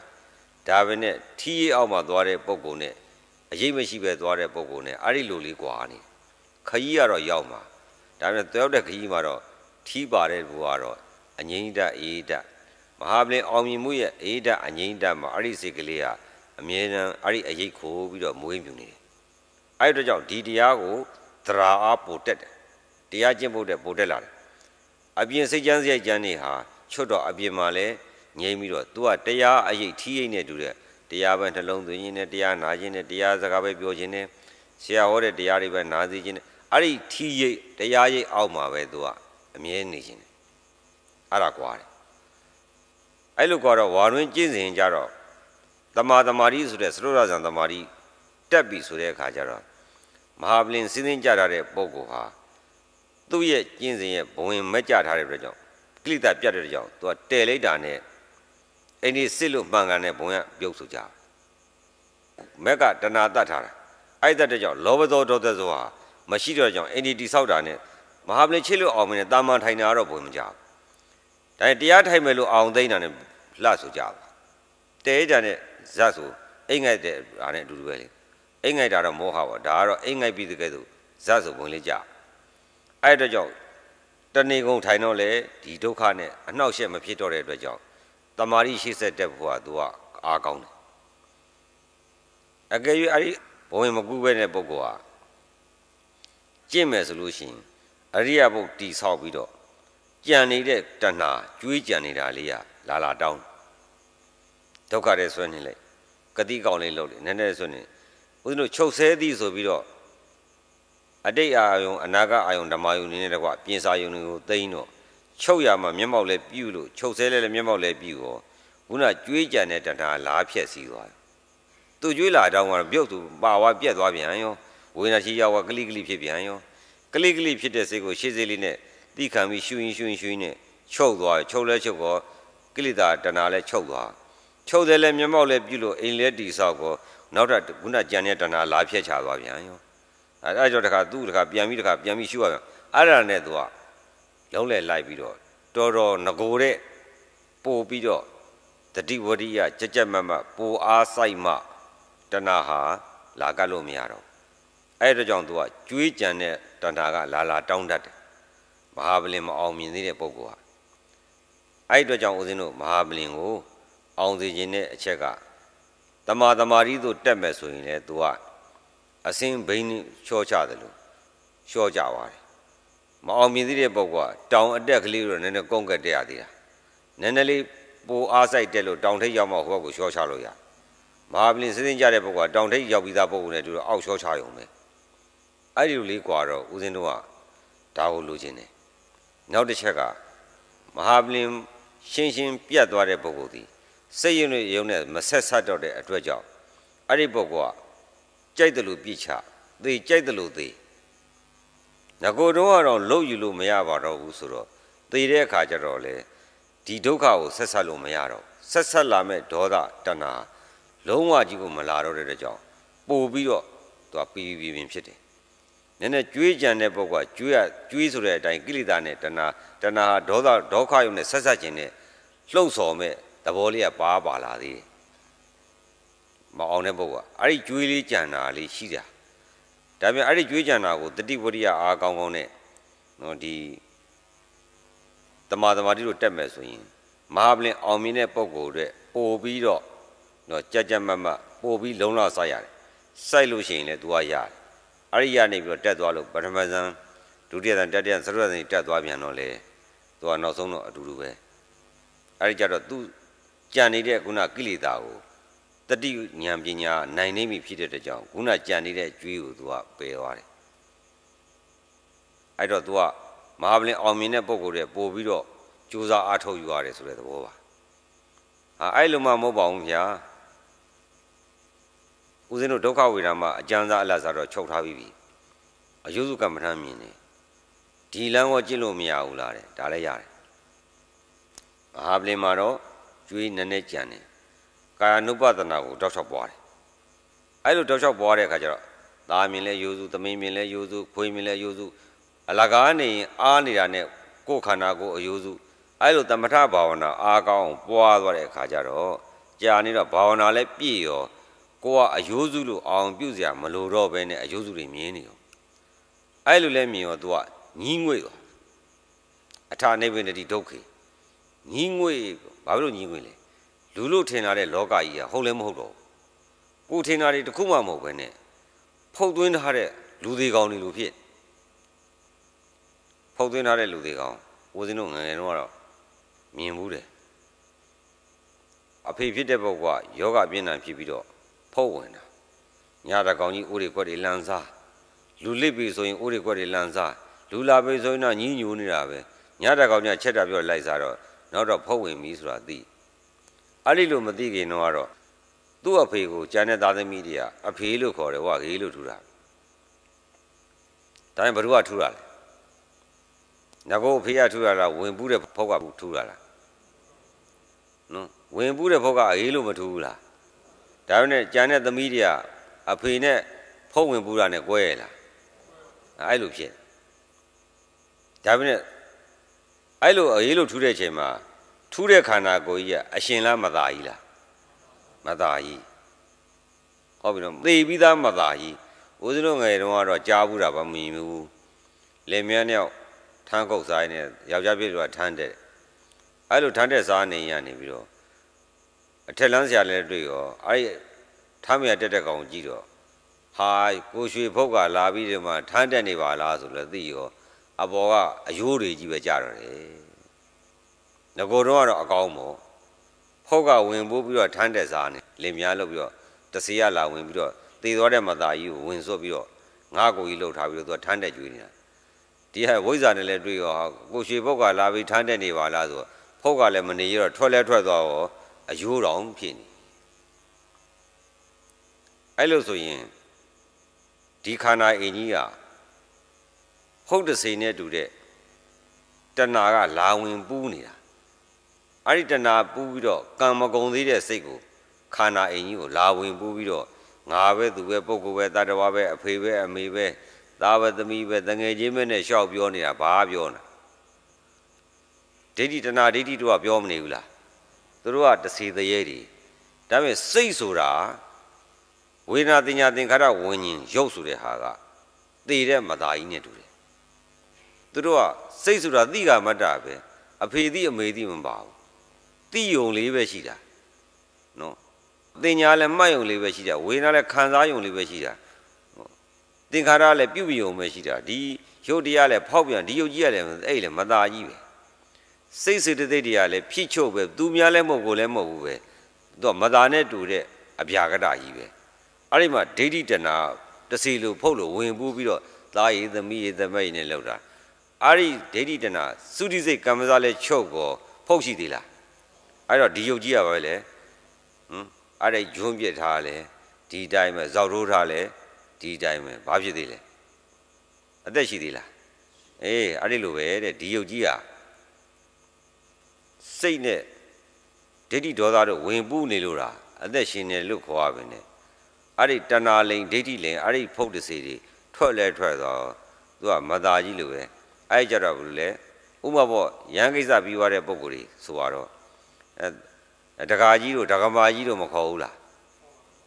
ဒါပဲနဲ့ထီးရအောက်မှာသွားတဲ့ပုံကုံနဲ့အရေးမရှိပဲသွားတဲ့ပုံကုံနဲ့အဲ့ဒီလိုလေးကွာနေခကြီးကတော့ရောက်မှာဒါပေမဲ့တောက်တဲ့ခကြီးမှာတော့ထီးပါတဲ့ဘူကတော့အငိမ့်တအေးတမဟာပလင်အောင်မြင်မှုရဲ့အေးတအငိမ့်တမှာအဲ့ဒီစိတ်ကလေးဟာအမြဲတမ်းအဲ့ဒီအရေးခိုးပြီးတော့မွေးမြူနေတယ်အဲ့ဒီတော့ကြောင့်ဒီတရားကိုသရာအားပို့တက်တယ်တရားကျင့်ဖို့တဲ့ပို့တက်လာတယ်အပြင်စိတ်ကြမ်းစရိုက်ကြမ်းတွေဟာချွတ်တော်အပြင်မှာလည်းငြိမ့်ပြီးတော့သူကတရားအရေးထီးရိတ်နဲ့တူတဲ့တရားပဲနှလုံးသွင်းခြင်းနဲ့တရားနာခြင်းနဲ့တရားစကားပဲပြောခြင်းနဲ့ဆရာဟောတဲ့တရားတွေပဲနာသိခြင်းနဲ့အဲ့ဒီထီးရိတ်တရားရိတ်အောက်မှာပဲသူကအမြဲနေခြင်းနဲ့အဲ့ဒါကွာတယ်အဲ့လိုကွာတော့ဝါရွင်းကျင့်စဉ်ကြတော့တမာတမာရီဆိုတဲ့သရုပ်ရဇံတမာရီတက်ပြီဆိုတဲ့အခါကျတော့မဟာပလင်စင်းစင်းကြတာတဲ့ပုံကောဟာသူ့ရဲ့ကျင့်စဉ်ရဲ့ဘဝင်မကြထားတဲ့အတွက်ကြောင့်ကိလေသာပြတ်တဲ့ကြောင့်သူကတယ်လိုက်တာနဲ့အိန္ဒိစစ်လို့မှန်ကန်တဲ့ဘုံကပြုတ်ဆိုကြမက်ကတဏှာတတ်ထားတာအဲ့တတ်တဲ့ကြောင့်လောဘသောဒေါသသောဟာမရှိတော့ကြောင့်အိန္ဒိတိဆောက်တာနဲ့မဟာပလင်ချစ်လို့အောင်မင်းနဲ့တာမန်ထိုင်တာတော့ဘုံမကြဘူးဒါနဲ့တရားထိုင်မယ်လို့အောင်သိနေတာနဲ့လှဆိုကြပါတဲကြတဲ့ဇတ်ဆိုအိမ်ငိုက်တဲ့အားနဲ့အတူတူပဲလေအိမ်ငိုက်တာတော့မောဟပါဒါကတော့အိမ်ငိုက်ပြီးတကယ်ဆိုဇတ်ဆိုဝင်လေးကြအဲ့တော့ကြောင့်တဏီကုံထိုင်တော့လေဒီဒုက္ခနဲ့အနှောက်အယှက်မဖြစ်တော့တဲ့အတွက်ကြောင့်တမာရီရှိဆက်တဲ့ဘုရားသူကအားကောင်းတယ်အကယ်၍အဲ့ဒီဘဝင်မကူပဲတဲ့ပုဂ္ဂိုလ်ဟာကျင့်မယ်ဆိုလို့ရှိရင်အရိယဘုတ်တိဆောက်ပြီးတော့ကြံနေတဲ့တဏှာကျွေးကြံနေတာလေးရလာလာတောင်းဒုက္ခတွေဆွဲနေလိုက်ကတိကောင်းလေးလုပ်လေနည်းနည်းဆွဲနေဦးဇင်းတို့ချုပ်ဆဲသည်ဆိုပြီးတော့အတိတ်အာယုံအနာဂတ်အာယုံဓမ္မယုံနေနဲ့တကွပြင်စာယုံတွေကိုသိမ့်တော့ချုပ်ရမှာမျက်မှောက်လဲပြူလို့ချုပ်ဆဲလဲလည်းမျက်မှောက်လဲပြူရောခုနကြွေးကြံတဲ့တဏှာလားဖြက်စီးသွားသူကြွေးလာတော့ကပြုတ်သူပါဝါပြက်သွားပြန်ရောဝေနာရှိရောက်က်ကလိကလိဖြစ်ပြန်ရောကလိကလိဖြစ်တဲ့စိတ်ကိုရှေ့စေးလေးနဲ့တိခံပြီးရှူရင်ရှူရင်ရှူရင်နဲ့ချုပ်သွားချုပ်လဲချုပ်တော့ကိလေသာတဏှာလဲချုပ်သွားချုပ်တယ်လဲမျက်မှောက်လဲပြုတ်လို့အိမ်လဲတီဆောက်တော့နောက်ထပ်ခုနကြံတဲ့တဏှာလားဖြက်ချသွားပြန်ရောအဲအဲ့ကြောင့်တခါသူ့တခါပြန်ပြီးတခါပြန်ပြီးရှုရပြန်အဲ့ဒါနဲ့သူကလုံးလဲလိုက်ပြီးတော့တော်တော်ငโกတဲ့ပို့ပြီးတော့တတိဝရိယကြက်ကြက်မမပိုအားဆိုင်မှတဏဟာလာကလို့မရတော့အဲ့ဒါကြောင့်သူကကြွေးကြံတဲ့တဏှာကလာလာတောင်းတတ်တယ်မဟာပလင်မအောင်မြင်သေးတဲ့ပုဂ္ဂိုလ်ဟာအဲ့အတွက်ကြောင့်ဦးဇင်းတို့မဟာပလင်ကို အောင်စေခြင်းတဲ့အချက်ကတမာတမာရီသို့တက်မယ်ဆိုရင်လေသူကအစင်းဘိန်းချောချတယ်လို့ချောကြပါတယ်မအောင်မြင်သေးတဲ့ပုဂ္ဂိုလ်ကတောင်အတက်ကလေးတော့နည်းနည်းကုန်းကက်တက်ရသေးတာနည်းနည်းလေးပိုအားစိုက်တက်လို့တောင်ထိပ်ရောက်မှဟိုဘက်ကိုချောချလို့ရမဟာပလင်စင်းစင်းကြတဲ့ပုဂ္ဂိုလ်ကတောင်ထိပ်ရောက်ပြီးသားပုဂ္ဂိုလ်နဲ့တူတော့အောက်ချောချရုံပဲအဲ့ဒီလိုလေးกว่าတော့ဦးဇင်းတို့ကဒါကိုလိုချင်တယ်နောက်တစ်ချက်ကမဟာပလင်ရှင်းရှင်းပြတ်သွားတဲ့ပုဂ္ဂိုလ်သည်စိတ်ရင်းတွေရုံနဲ့မဆက်ဆက်တော့တဲ့အတွက်ကြောင့်အဲ့ဒီပုဂ္ဂိုလ်ကကြိုက်တယ်လို့ပြစ်ချသေကြိုက်တယ်လို့သေငကိုတော့ကတော့လှုပ်ယူလို့မရပါတော့ဘူးဆိုတော့သေတဲ့အခါကျတော့လေဒီဒုက္ခကိုဆက်ဆက်လို့မရတော့ဆက်ဆက်လာမဲ့ဒေါသတဏှာလုံးဝကြီးကိုမလာတော့တဲ့ကြောင့်ပို့ပြီးတော့သူကပြီးပြီးပြင်ဖြစ်တယ်နည်းနည်းကြွေးကြံတဲ့ပုဂ္ဂိုလ်ကကြွေးရကြွေးဆိုတဲ့အတိုင်းကိလေသာနဲ့တဏှာတဏှာဒေါသဒုက္ခယုံနဲ့ဆက်ဆက်ခြင်းနဲ့လှုပ်ဆော်မဲ့သဘောလေးကပါပါလာသေးတယ်မအောင်တဲ့ပုဂ္ဂိုလ်ကအဲ့ဒီကြွေးလေးကြံတာလေးရှိတာဒါပြန်အဲ့ဒီကြွေးကြံတာကိုတတိဝရိယအားကောင်းကောင်းနဲ့နော်ဒီတမာတမာတိတို့တက်မယ်ဆိုရင်မဟာပလင်အောင်မြင်တဲ့ပုံကိုယ်တွေပို့ပြီးတော့နော်ကြကြမမပို့ပြီးလုံလောက်စားရတယ်စိုက်လို့ရှိရင်လည်း तू ကရတယ်အဲ့ဒီရနေပြီးတော့တက်သွားလို့ပထမဇန်ဒုတိယဇန်တတိယဇန်သတ္တဇန်တက်သွားပြန်တော့လေ तू ကနောက်ဆုံးတော့အတူတူပဲအဲ့ဒီကြတော့ तू ကြံနေတဲ့ခုနကိလေသာကိုတတိဉာဏ်ပညာနိုင်နေပြီဖြစ်တဲ့ကြောင့်ခုနကြံနေတဲ့ကြွေးကိုသူကပယ်သွားတယ်အဲ့တော့သူကမဟာဗလင်အောင်မြင်တဲ့ပုံကိုယ်တွေပို့ပြီးတော့ကြိုးစားအားထုတ်ယူရတယ်ဆိုတဲ့သဘောပါဟာအဲ့လိုမှမဟုတ်ပါဘူးခင်ဗျာဦးဇင်းတို့ဒုက္ခဝေဒနာအကျဉ်းစားအလတ်စားတော့ချုပ်ထားပြီးပြီအယုစုကမ္မထမ်းမြင်နေဒီလမ်းကိုကြည့်လို့မရဘူးလားတဲ့ဒါလည်းရတယ်မဟာဗလင်မှာတော့ကျွေးနည်းနည်းကြံတယ်ကာယ ानु ပဒနာကိုတောက်လျှောက်ပွားတယ်အဲ့လိုတောက်လျှောက်ပွားတဲ့အခါကျတော့သားမြင်လဲယူစုသမီးမြင်လဲယူစုခွေးမြင်လဲယူစုအလကားနေရင်အားနေတာနဲ့ကိုယ်ခန္ဓာကိုယ်အယူစုအဲ့လိုသမထဘာဝနာအားကောင်းပွားသွားတဲ့အခါကျတော့ကြာနေတော့ဘာဝနာလဲပြည့်ရောကိုကအယူစုလို့အောင်ပြုစရာမလိုတော့ဘဲနဲ့အယူစုတွေမြင်နေရောအဲ့လိုလဲမြင်ရော तू ကငီးငွေ့သွားအထာနိဗ္ဗာန်တိဒုက္ခေငီးငွေ့ဘာဖြစ်လို့ငီးငွေ့လဲလူလို့ထင်လာတဲ့လောကကြီးကဟုတ်လည်းမဟုတ်တော့ကိုထင်တာတွေတခုမှမဟုတ်ပဲနဲ့ဖုတ်သွင်းထားတဲ့လူသေးကောင်တွေလိုဖြစ်ဖုတ်သွင်းထားတဲ့လူသေးကောင်ဦးဇင်းတို့ငငယ်တုန်းကတော့မြင်ဘူးတယ်အဖေဖြစ်တဲ့ပုဂ္ဂိုလ်ကယောဂပြင်းထန်ဖြစ်ပြီးတော့ဖုတ်ဝင်တာညတကောင်ကြီးဦးတွေကွက်တွေလန်စားလူလစ်ပြီဆိုရင်ဦးတွေကွက်တွေလန်စားလူလာပြီဆိုရင်တော့ညှင်းညူနေတာပဲညတကောင်ကြီးချက်တာပြောလိုက်စားတော့နောက်တော့ဖုတ်ဝင်ပြီဆိုတာသိတယ်အဲ့ဒီလိုမသိခင်တော့ကတော့သူ့အဖေကိုကျန်တဲ့သားသမီးတွေကအဖေလို့ခေါ်တယ်ဝါခေလို့ထူတာဒါရင်ဘ누구ကထူတာလဲငါကောအဖေကထူတာလားဝင်ပူးတဲ့ဖောက်ကထူတာလားနော်ဝင်ပူးတဲ့ဖောက်ကအရေးလို့မထူဘူးလားဒါပေမဲ့ကျန်တဲ့သမီးတွေကအဖေနဲ့ဖောက်ဝင်ပူးတာနဲ့ကွဲရလားအဲ့လိုဖြစ်ဒါပေမဲ့အဲ့လိုအရေးလို့ထူတဲ့အချိန်မှာထူးတဲ့ခန္ဓာကိုယ်ကြီးကအရှင်လားမသာကြီးလားမသာကြီးဟုတ်ပြီနော်သေပြီးသားမသာကြီးဦးဇင်းတို့ငယ်တုန်းကတော့ကြားဘူးတာဗမမြင်ဘူးလင်မြန်းယောက်ထန်းကုတ်စားနေယောက်ျားပြည့်တော်ထန်းတဲ့အဲ့လိုထန်းတဲ့စားနေရနေပြီးတော့အထက်လန်းဆရာလည်းတွေ့ရောအဲ့ဒီထမ်းမြတက်တဲ့ကောင်ကြီးတော့ဟာကိုရွှေဖုတ်ကလာပြီးဒီမှာထမ်းတက်နေပါလားဆိုလည်းသိရောအပေါ်ကအယိုးတွေကြီးပဲကြတော့တယ်ငကိုတော့ကတော့အကောင်းပေါ့ဖောက်ကဝင်ပိုးပြီးတော့ထမ်းတဲ့စားနေလင်များလုပ်ပြီးတော့တစီရလာဝင်ပြီးတော့သေသွားတဲ့မသားကြီးကိုဝင်စွတ်ပြီးတော့ငါးကိုကြီးလှုပ်ထားပြီးတော့သူကထမ်းတဲ့ကျွေးနေတာဒီဟာဝိဇ္ဇာနဲ့လည်းတွေ့ရောကိုရွှေဖောက်ကလာပြီးထမ်းတဲ့နေပါလားဆိုတော့ဖောက်ကလည်းမနေရတော့ထွက်လဲထွက်သွားရောအယိုးတော်ဖြစ်နေအဲ့လိုဆိုရင်ဒီခန္ဓာအင်ကြီးကဟုတ်တစိနဲ့တူတဲ့တဏှာကလာဝင်ပူးနေတာအဲ့ဒီတဏှာပူးပြီးတော့ကံမကုံသေးတဲ့စိတ်ကိုခန္ဓာအိမ်ကြီးကိုလာဝင်ပူးပြီးတော့ငါပဲသူပဲပုဂ္ဂိုလ်ပဲတတဝါပဲအဖေပဲအမေပဲသားပဲသမီးပဲတငယ်ချင်းပဲနဲ့ရှောက်ပြောနေတာဘာပြောနေဒိဋ္ဌိတဏှာဒိဋ္ဌိတို့ကပြောမနေဘူးလားသူတို့ကတစီတရေတွေဒါပေမဲ့စိတ်ဆိုတာဝေဒနာတင်ညာသင်္ခါရဝิญဉ်ရုပ်ဆိုတဲ့ဟာကသိတဲ့မသားကြီးနဲ့တူတယ်သူတို့ကစိတ်ဆိုတာသိကမတ္တပဲအဖေသိအမေသိမပါဘူးသိယုံလေးပဲရှိတာနော်သင်ညာလည်းမှတ်ယုံလေးပဲရှိတာဝေဒနာလည်းခံစားယုံလေးပဲရှိတာသင်္ခါရလည်းပြုပြုံပဲရှိတာဒီရုပ်တရားလည်းဖောက်ပြန်ဒီရုပ်ကြီးကလည်းအဲ့လည်းမตาကြီးပဲစိတ်စေတသိက်တွေကလည်းဖြစ်ချုပ်ပဲသူများလည်းမဟုတ်ကိုလည်းမဟုတ်ဘူးပဲသူကမตาနဲ့တူတဲ့အပြာကတာကြီးပဲအဲ့ဒီမှာဒိဋ္ဌိတဏတစီလိုဖုတ်လို့ဝင်ပူးပြီးတော့သားရည်သမီးရည်သမိတ်နဲ့လောက်တာအဲ့ဒီဒိဋ္ဌိတဏသုတိစိတ်ကမ္မစားလဲချုပ်ကောဖုတ်ရှိသေးလားအဲ့တော့ဒီယုတ်ကြီးကဘာလဲဟမ်အဲ့ဒါဂျွန်းပြစ်ထားလဲဒီတိုင်းပဲဇောက်ရိုးထားလဲဒီတိုင်းပဲဘာဖြစ်သေးလဲအသက်ရှိသေးလားအေးအဲ့ဒီလိုပဲတဲ့ဒီယုတ်ကြီးကစိတ်နဲ့ဒိဋ္ဌိဒေါသတို့ဝင်ပူးနေလို့တာအသက်ရှင်နေလို့ခေါ်ရပါနဲ့အဲ့ဒီတဏှာလိန်ဒိဋ္ဌိလိန်အဲ့ဒီဖုတ်တစေတွေထွက်လဲထွက်သွားသူကမသားကြီးလိုပဲအဲ့ကြတော့ဘူးလေဥပမာပေါ့ရန်ကိစ္စပြီးွားတဲ့ပုံကိုယ်ကြီးဆိုတော့အဲဒကာကြီးတို့ဒကမာကြီးတို့မခေါ်ဘူးလား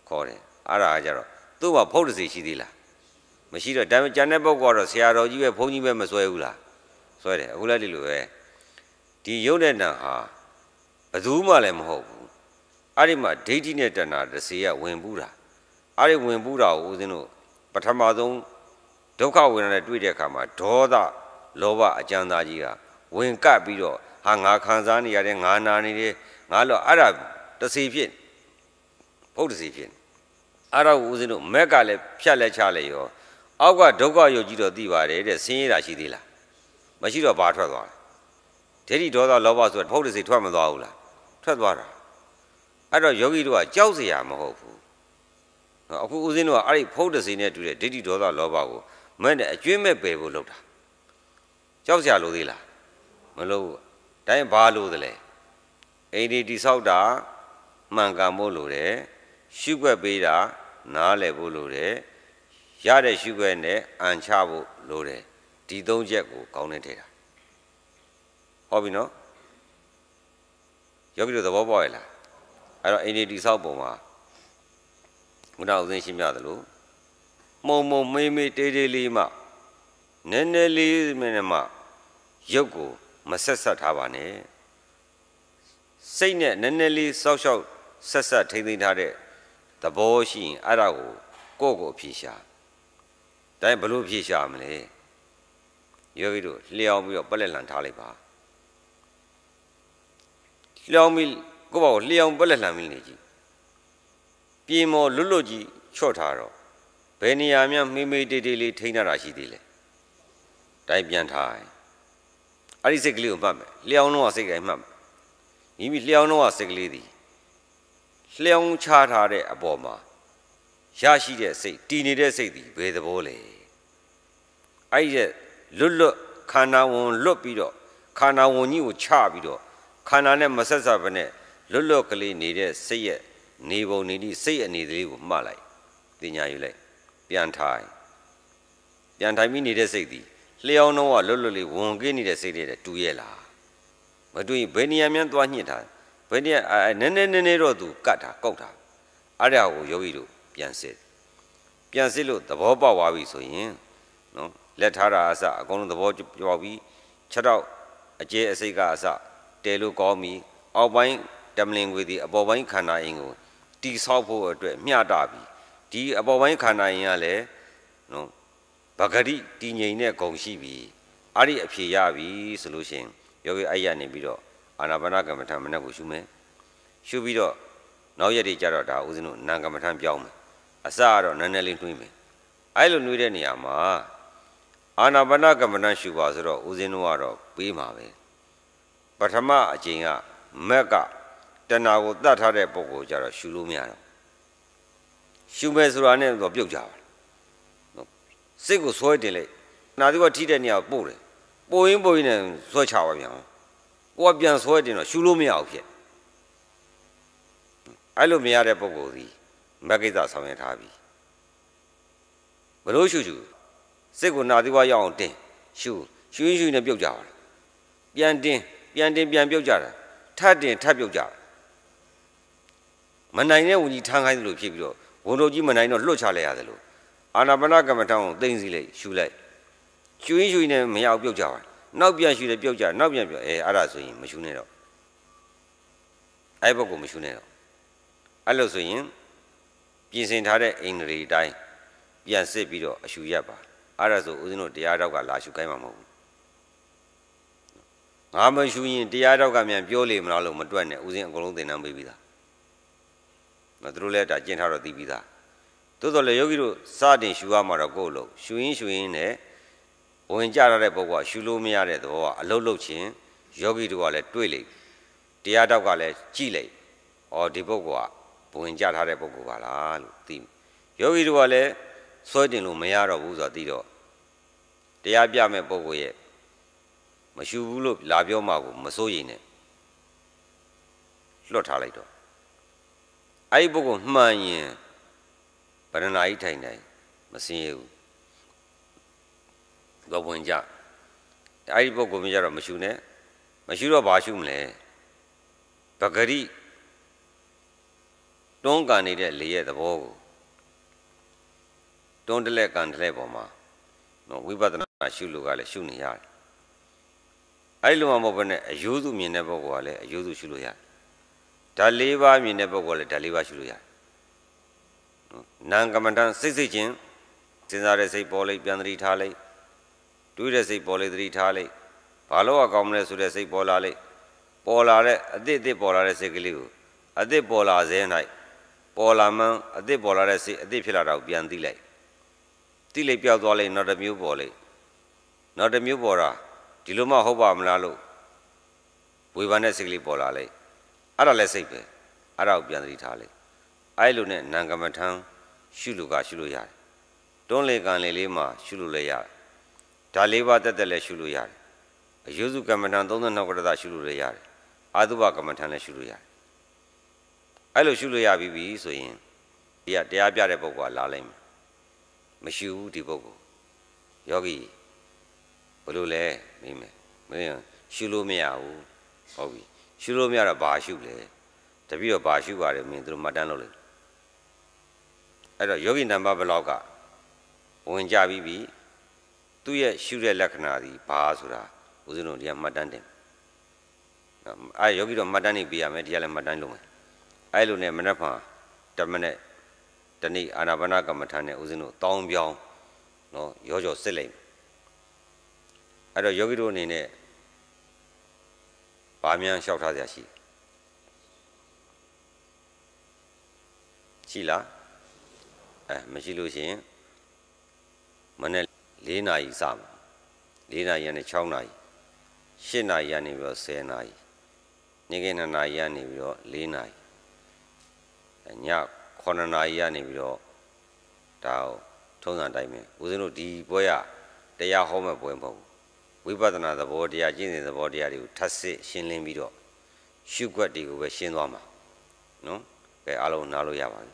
ခေါ်တယ်အဲ့ဒါကြတော့သူ့မှာဖုတ်တစီရှိသေးလားမရှိတော့ဒါပေမဲ့ကျန်တဲ့ပုဂ္ဂိုလ်ကတော့ဆရာတော်ကြီးပဲဘုန်းကြီးပဲမစွဲဘူးလားစွဲတယ်အခုလည်းဒီလိုပဲဒီယုတ်တဲ့နာဟာဘယ်သူမှလည်းမဟုတ်ဘူးအဲ့ဒီမှာဒိဋ္ဌိနဲ့တဏှာတစ်စီကဝင်ပူးတာအဲ့ဒီဝင်ပူးတာကိုဦးဇင်းတို့ပထမဆုံးဒုက္ခဝေဒနာနဲ့တွေ့တဲ့အခါမှာဒေါသလောဘအကြံသားကြီးကဝင်ကပ်ပြီးတော့ဟာငါခံစားနေရတယ်ငါနာနေတယ်ငါလောအဲ့ဒါတစီဖြစ်ဘုဒ္ဓစီဖြစ်အဲ့တော့ဦးဇင်းတို့မက်ကလည်းဖြတ်လက်ချလဲရောအောက်ကဒုက္ခယုတ်ကြီးတော့သိပါတယ်တဲ့ဆင်းရဲတာရှိသေးလားမရှိတော့ဘာထွက်သွားလဲဒိဋ္ဌိဒေါသလောဘဆိုတာဘုဒ္ဓစီထွက်မသွားဘူးလားထွက်သွားတာအဲ့တော့ယောဂီတို့ကကြောက်เสียရမဟုတ်ဘူးအခုဦးဇင်းတို့ကအဲ့ဒီဘုဒ္ဓစီနဲ့တူတဲ့ဒိဋ္ဌိဒေါသလောဘကိုမဲ့နဲ့အကျွင်းမဲ့ပယ်ဖို့လုပ်တာကြောက်เสียလို့သေးလားမလို့ဘူးတိုင်းဘာလို့သလဲအိမ်ဒီတိဆောက်တာမှန်ကန်ဖို့လိုတယ်ရှုွက်ပေးတာနားလည်ဖို့လိုတယ်ရတဲ့ရှုွက်နဲ့အန်ချဖို့လိုတယ်ဒီသုံးချက်ကိုကောင်းနေထည့်တာဟုတ်ပြီနော်ယောဂီတို့သဘောပေါက်ရလားအဲ့တော့အိန္ဒိတိဆောက်ပုံမှာဘုရားဥစဉ်ရှင်းပြသလိုမှုံမှုံမေးမေးတေးတေးလေးမှနည်းနည်းလေးမှမှရုပ်ကိုမဆက်ဆက်ထားပါနဲ့စိတ်နဲ့နည်းနည်းလေးစောက်ရှောက်ဆက်ဆက်ထိမ့်သိမ်းထားတဲ့သဘောရှိရင်အဲ့ဒါကိုကိုယ့်ကိုဖြေရှာတိုင်းဘလို့ဖြေရှာမလဲယောဂီတို့လျှောင်းပြီးတော့ပလက်လန်ထားလိုက်ပါလျှောင်းပြီးကိုယ့်ဘောကိုလျှောင်းပလက်လန်ပြီးနေကြည့်ပြင်းမောလွတ်လွတ်ကြီးချော့ထားတော့ဘယ်နေရာမှမိမိတေးတေးလေးထိန်းထားတာရှိသေးလဲတိုင်းပြန်ထားအဲ့ဒီစိတ်ကလေးကိုမှတ်မယ်လျှောင်းတော့စိတ်တိုင်းမှတ်မယ်မိမိလျှောင်းတော့စိတ်ကလေးသည်လျှောင်းချထားတဲ့အပေါ်မှာရရှိတဲ့စိတ်တည်နေတဲ့စိတ်သည်ဘယ်သဘောလဲအဲ့ဒီလွတ်လွတ်ခန္ဓာဝင်လွတ်ပြီးတော့ခန္ဓာဝင်ကြီးကိုချပြီးတော့ခန္ဓာနဲ့မဆက်ဆက်ဘဲနဲ့လွတ်လွတ်ကလေးနေတဲ့စိတ်ရဲ့နေပုံနေသည့်စိတ်အနေလေးကိုမှတ်လိုက်တင်ညာယူလိုက်ပြန်ထိုင်ပြန်ထိုင်ပြီးနေတဲ့စိတ်သည်လျှောင်းတော့လွတ်လွတ်လေးဝန်ကင်းနေတဲ့စိတ်တွေတူရဲ့လားမတူရင်ဘယ်နေရာမြန်သွားညှစ်တာဘယ်နေရာနည်းနည်းနည်းနည်းတော့သူကတ်တာကောက်တာအဲ့ဒါကိုယောဂီတို့ပြန်စစ်ပြန်စစ်လို့သဘောပေါက်သွားပြီဆိုရင်နော်လက်ထားတာအစအကုန်လုံးသဘောပေါက်ပြီးခြေတော့အကျဲအစိတ်ကအစတဲလို့ကောင်းပြီအောက်ပိုင်းတမလင်ငွေဒီအပေါ်ပိုင်းခန္ဓာအင်းကိုတိဆောက်ဖို့အတွက်မျှတာပြီဒီအပေါ်ပိုင်းခန္ဓာအင်းကလည်းနော်ဗဂရိတည်ငြိမ်တဲ့ဂုံရှိပြီအဲ့ဒီအဖြေရပြီဆိုလို့ရှိရင်ယောဂီအဲ့ရနေပြီးတော့အာနာပါနကမ္မထမနက်ကိုရှုမယ်ရှုပြီးတော့နောက်ရက်တွေကျတော့ဒါဦးဇင်းတို့နာကမ္မထပြောင်းမယ်အစကတော့နည်းနည်းလေးနှွှေးမယ်အဲ့လိုနှွှေးတဲ့နေရာမှာအာနာပါနကမ္မထရှုပါဆိုတော့ဦးဇင်းတို့ကတော့ပေးမှာပဲပထမအချိန်ကမက်ကတဏှာကိုတတ်ထားတဲ့ပုံကိုကျတော့ရှုလို့မရတော့ရှုမယ်ဆိုတာနဲ့တော့ပြုတ်ကြပါစိတ်ကိုဆွဲတင်လိုက်နာသူကထိတဲ့နေရာကိုပို့တယ်ပို့ရင်းပို့ရင်းနဲ့ဆွဲချပါပြန်ကိုကပြန်ဆွဲတင်တော့ရှူလို့မရဘူးဖြစ်အဲ့လိုမရတဲ့ပုံကိုယ်ကြီးမကိစ္စဆောင်ရထားပြီဘလို့ရှူရှူစိတ်ကိုနာသူကရောက်အောင်တင်ရှူရှူရှူနဲ့ပြုတ်ကြပါလားပြန်တင် ပြန်တင်ပြန်ပြုတ်ကြတာထပ်တင်ထပ်ပြုတ်ကြမနိုင်တဲ့ဝင်ကြီးထမ်းခိုင်းသလိုဖြစ်ပြီးတော့ဝန်တော်ကြီးမနိုင်တော့လွတ်ချလိုက်ရတယ်လို့အာနာပါနကမ္မထံကိုသိမ့်စီလိုက်ရှူလိုက်ရှူရင်ရှူရင်လည်းမရအောင်ပြုတ်ကြပါနောက်ပြန်ရှူတယ်ပြုတ်ကြနောက်ပြန်ပြုတ်အဲအဲ့ဒါဆိုရင်မရှူနဲ့တော့အဲ့ဘက်ကမရှူနဲ့တော့အဲ့လိုဆိုရင်ပြင်ဆင်ထားတဲ့အိန္ဒြေတိုင်းပြန်စစ်ပြီးတော့အရှူရပါအဲ့ဒါဆိုဦးဇင်းတို့တရားတော့ကလာရှူခိုင်းမှာမဟုတ်ဘူးငါမရှူရင်တရားတော့ကမြန်ပြောလေမလားလို့မတွက်နဲ့ဦးဇင်းအကုန်လုံးသင်တန်းပေးပြီးသားမသူတို့လည်းဒါကျင့်ထားတော့သိပြီးသားသို့တော်လည်းယောဂီတို့စတင်ရှူရမှာတော့ကိုယ့်လို့ရှူရင်းရှူရင်းနဲ့ဝင်ကြရတဲ့ပုဂ္ဂိုလ်ကရှူလို့မရတဲ့သဘောကအလုတ်လုတ်ချင်းယောဂီတို့ကလည်းတွေးလိုက်တရားတော့ကလည်းကြည်လိုက်ဩဒီပုဂ္ဂိုလ်ကဝင်ကြထားတဲ့ပုဂ္ဂိုလ်ပါလားလို့သိယောဂီတို့ကလည်းဆွဲတင်လို့မရတော့ဘူးဆိုတော့သိတော့တရားပြမဲ့ပုဂ္ဂိုလ်ရဲ့မရှူဘူးလို့လာပြောမှကိုမစိုးရိမ်နဲ့လွတ်ထားလိုက်တော့အဲ့ဒီပုဂ္ဂိုလ်မှန်ရင်ဗရဏာကြီးထိုင်ထိုင်မစင်းရဘူးတော့ဝင်ကြအဲ့ဒီပုဂ္ဂိုလ်မျိုးကြတော့မရှူနဲ့မရှူတော့ဘာရှူမလဲပဂရိတွန်းကန်နေတဲ့လေရဲ့သဘောကိုတွန်းတလက်ကန်တလက်ပေါ်မှာနော်ဝိပဿနာရှုလို့ကလည်းရှုနေရတယ်အဲ့လိုမှမဟုတ်ဘဲနဲ့အယုစုမြင်တဲ့ပုဂ္ဂိုလ်ကလည်းအယုစုရှုလို့ရတယ်ဓာ၄ပါးမြင်တဲ့ပုဂ္ဂိုလ်ကလည်းဓာ၄ပါးရှုလို့ရတယ်နာမ်ကမ္မဋ္ဌာန်းစိတ်စိတ်ချင်းစဉ်းစားတဲ့စိတ်ပေါ်လိုက်ပြန်သတိထားလိုက်တွေးတဲ့စိတ်ပေါ်လိုက်သတိထားလိုက်ဘာလို့အကောင်းမလဲဆိုတဲ့စိတ်ပေါ်လာလိုက်ပေါ်လာတဲ့အသည့်အသည့်ပေါ်လာတဲ့စိတ်ကလေးကိုအသည့်ပေါ်လာစေ၌ပေါ်လာမှန်းအသည့်ပေါ်လာတဲ့စိတ်အသည့်ဖြစ်လာတာကိုပြန်သိလိုက်သိလိုက်ပြောက်သွားလိုက်နောက်တစ်မျိုးပေါ်လိုက်နောက်တစ်မျိုးပေါ်တာဒီလိုမှဟုတ်ပါမလားလို့ဝေဘာနဲ့စိတ်ကလေးပေါ်လာလိုက်အဲ့ဒါလည်းစိတ်ပဲအဲ့ဒါကိုပြန်သတိထားလိုက်အဲလိုနဲ့နံကမထံရှုလို့ကရှုလို့ရတယ်တွန်းလေကံလေလေးမှာရှုလို့လည်းရတယ်ဒါလေးပါတက်တက်လည်းရှုလို့ရတယ်အယုစုကမ္မထံ32ကရတရှုလို့လည်းရတယ်အာသုဘကမ္မထံလည်းရှုလို့ရတယ်အဲလိုရှုလို့ရပြီးပြီဆိုရင်တရားတရားပြတဲ့ပုဂ္ဂိုလ်ကလာလိုက်မယ်မရှုဘူးဒီပုဂ္ဂိုလ်ယောဂီဘလို့လဲမိမယ်မင်းရှုလို့မရဘူးဟုတ်ပြီရှုလို့မရတော့ဘာရှုလဲတပည့်တော့ဘာရှုပါလဲမင်းတို့မှတ်တမ်းလုပ်လိုက်အဲ့တော့ယောဂီနံပါတ်ဘလောက်ကဝင်ကြပြီးပြီသူ့ရဲ့ရှုတဲ့လက္ခဏာဒီဘာဆိုတာဦးဇင်းတို့ဒီကမှတ်တမ်းတင်အဲ့ယောဂီတော့မှတ်တမ်းနေပြရမယ်ဒီကလည်းမှတ်တမ်းလုပ်မယ်အဲ့လိုနဲ့မနေ့ကတမနဲ့တနေ့အာနာပါနာကမ္မထာနဲ့ဦးဇင်းတို့တောင်းပြောင်းနော်ရောကျော်စစ်လိုက်အဲ့တော့ယောဂီတို့အနေနဲ့ဗာမြန်လျှောက်ထားကြရရှိရှိလားအဲမရှိလို့ရှိရင်မနေ့၄နာရီစမှာ၄နာရီကနေ6နာရီ8နာရီကနေပြီးတော့10နာရီနေ့က2နာရီကနေပြီးတော့4နာရီည9နာရီကနေပြီးတော့ဒါထုံးစံတိုင်းပဲဦးဇင်းတို့ဒီပွဲရတရားဟောမဲ့ပွဲမဟုတ်ဘူးဝိပဿနာသဘောတရားကျင့်စဉ်သဘောတရားတွေကိုထပ်စစ်ရှင်းလင်းပြီးတော့ရှုွက်တွေကိုပဲရှင်းသွားမှာနော်ကဲအားလုံးနားလို့ရပါပြီ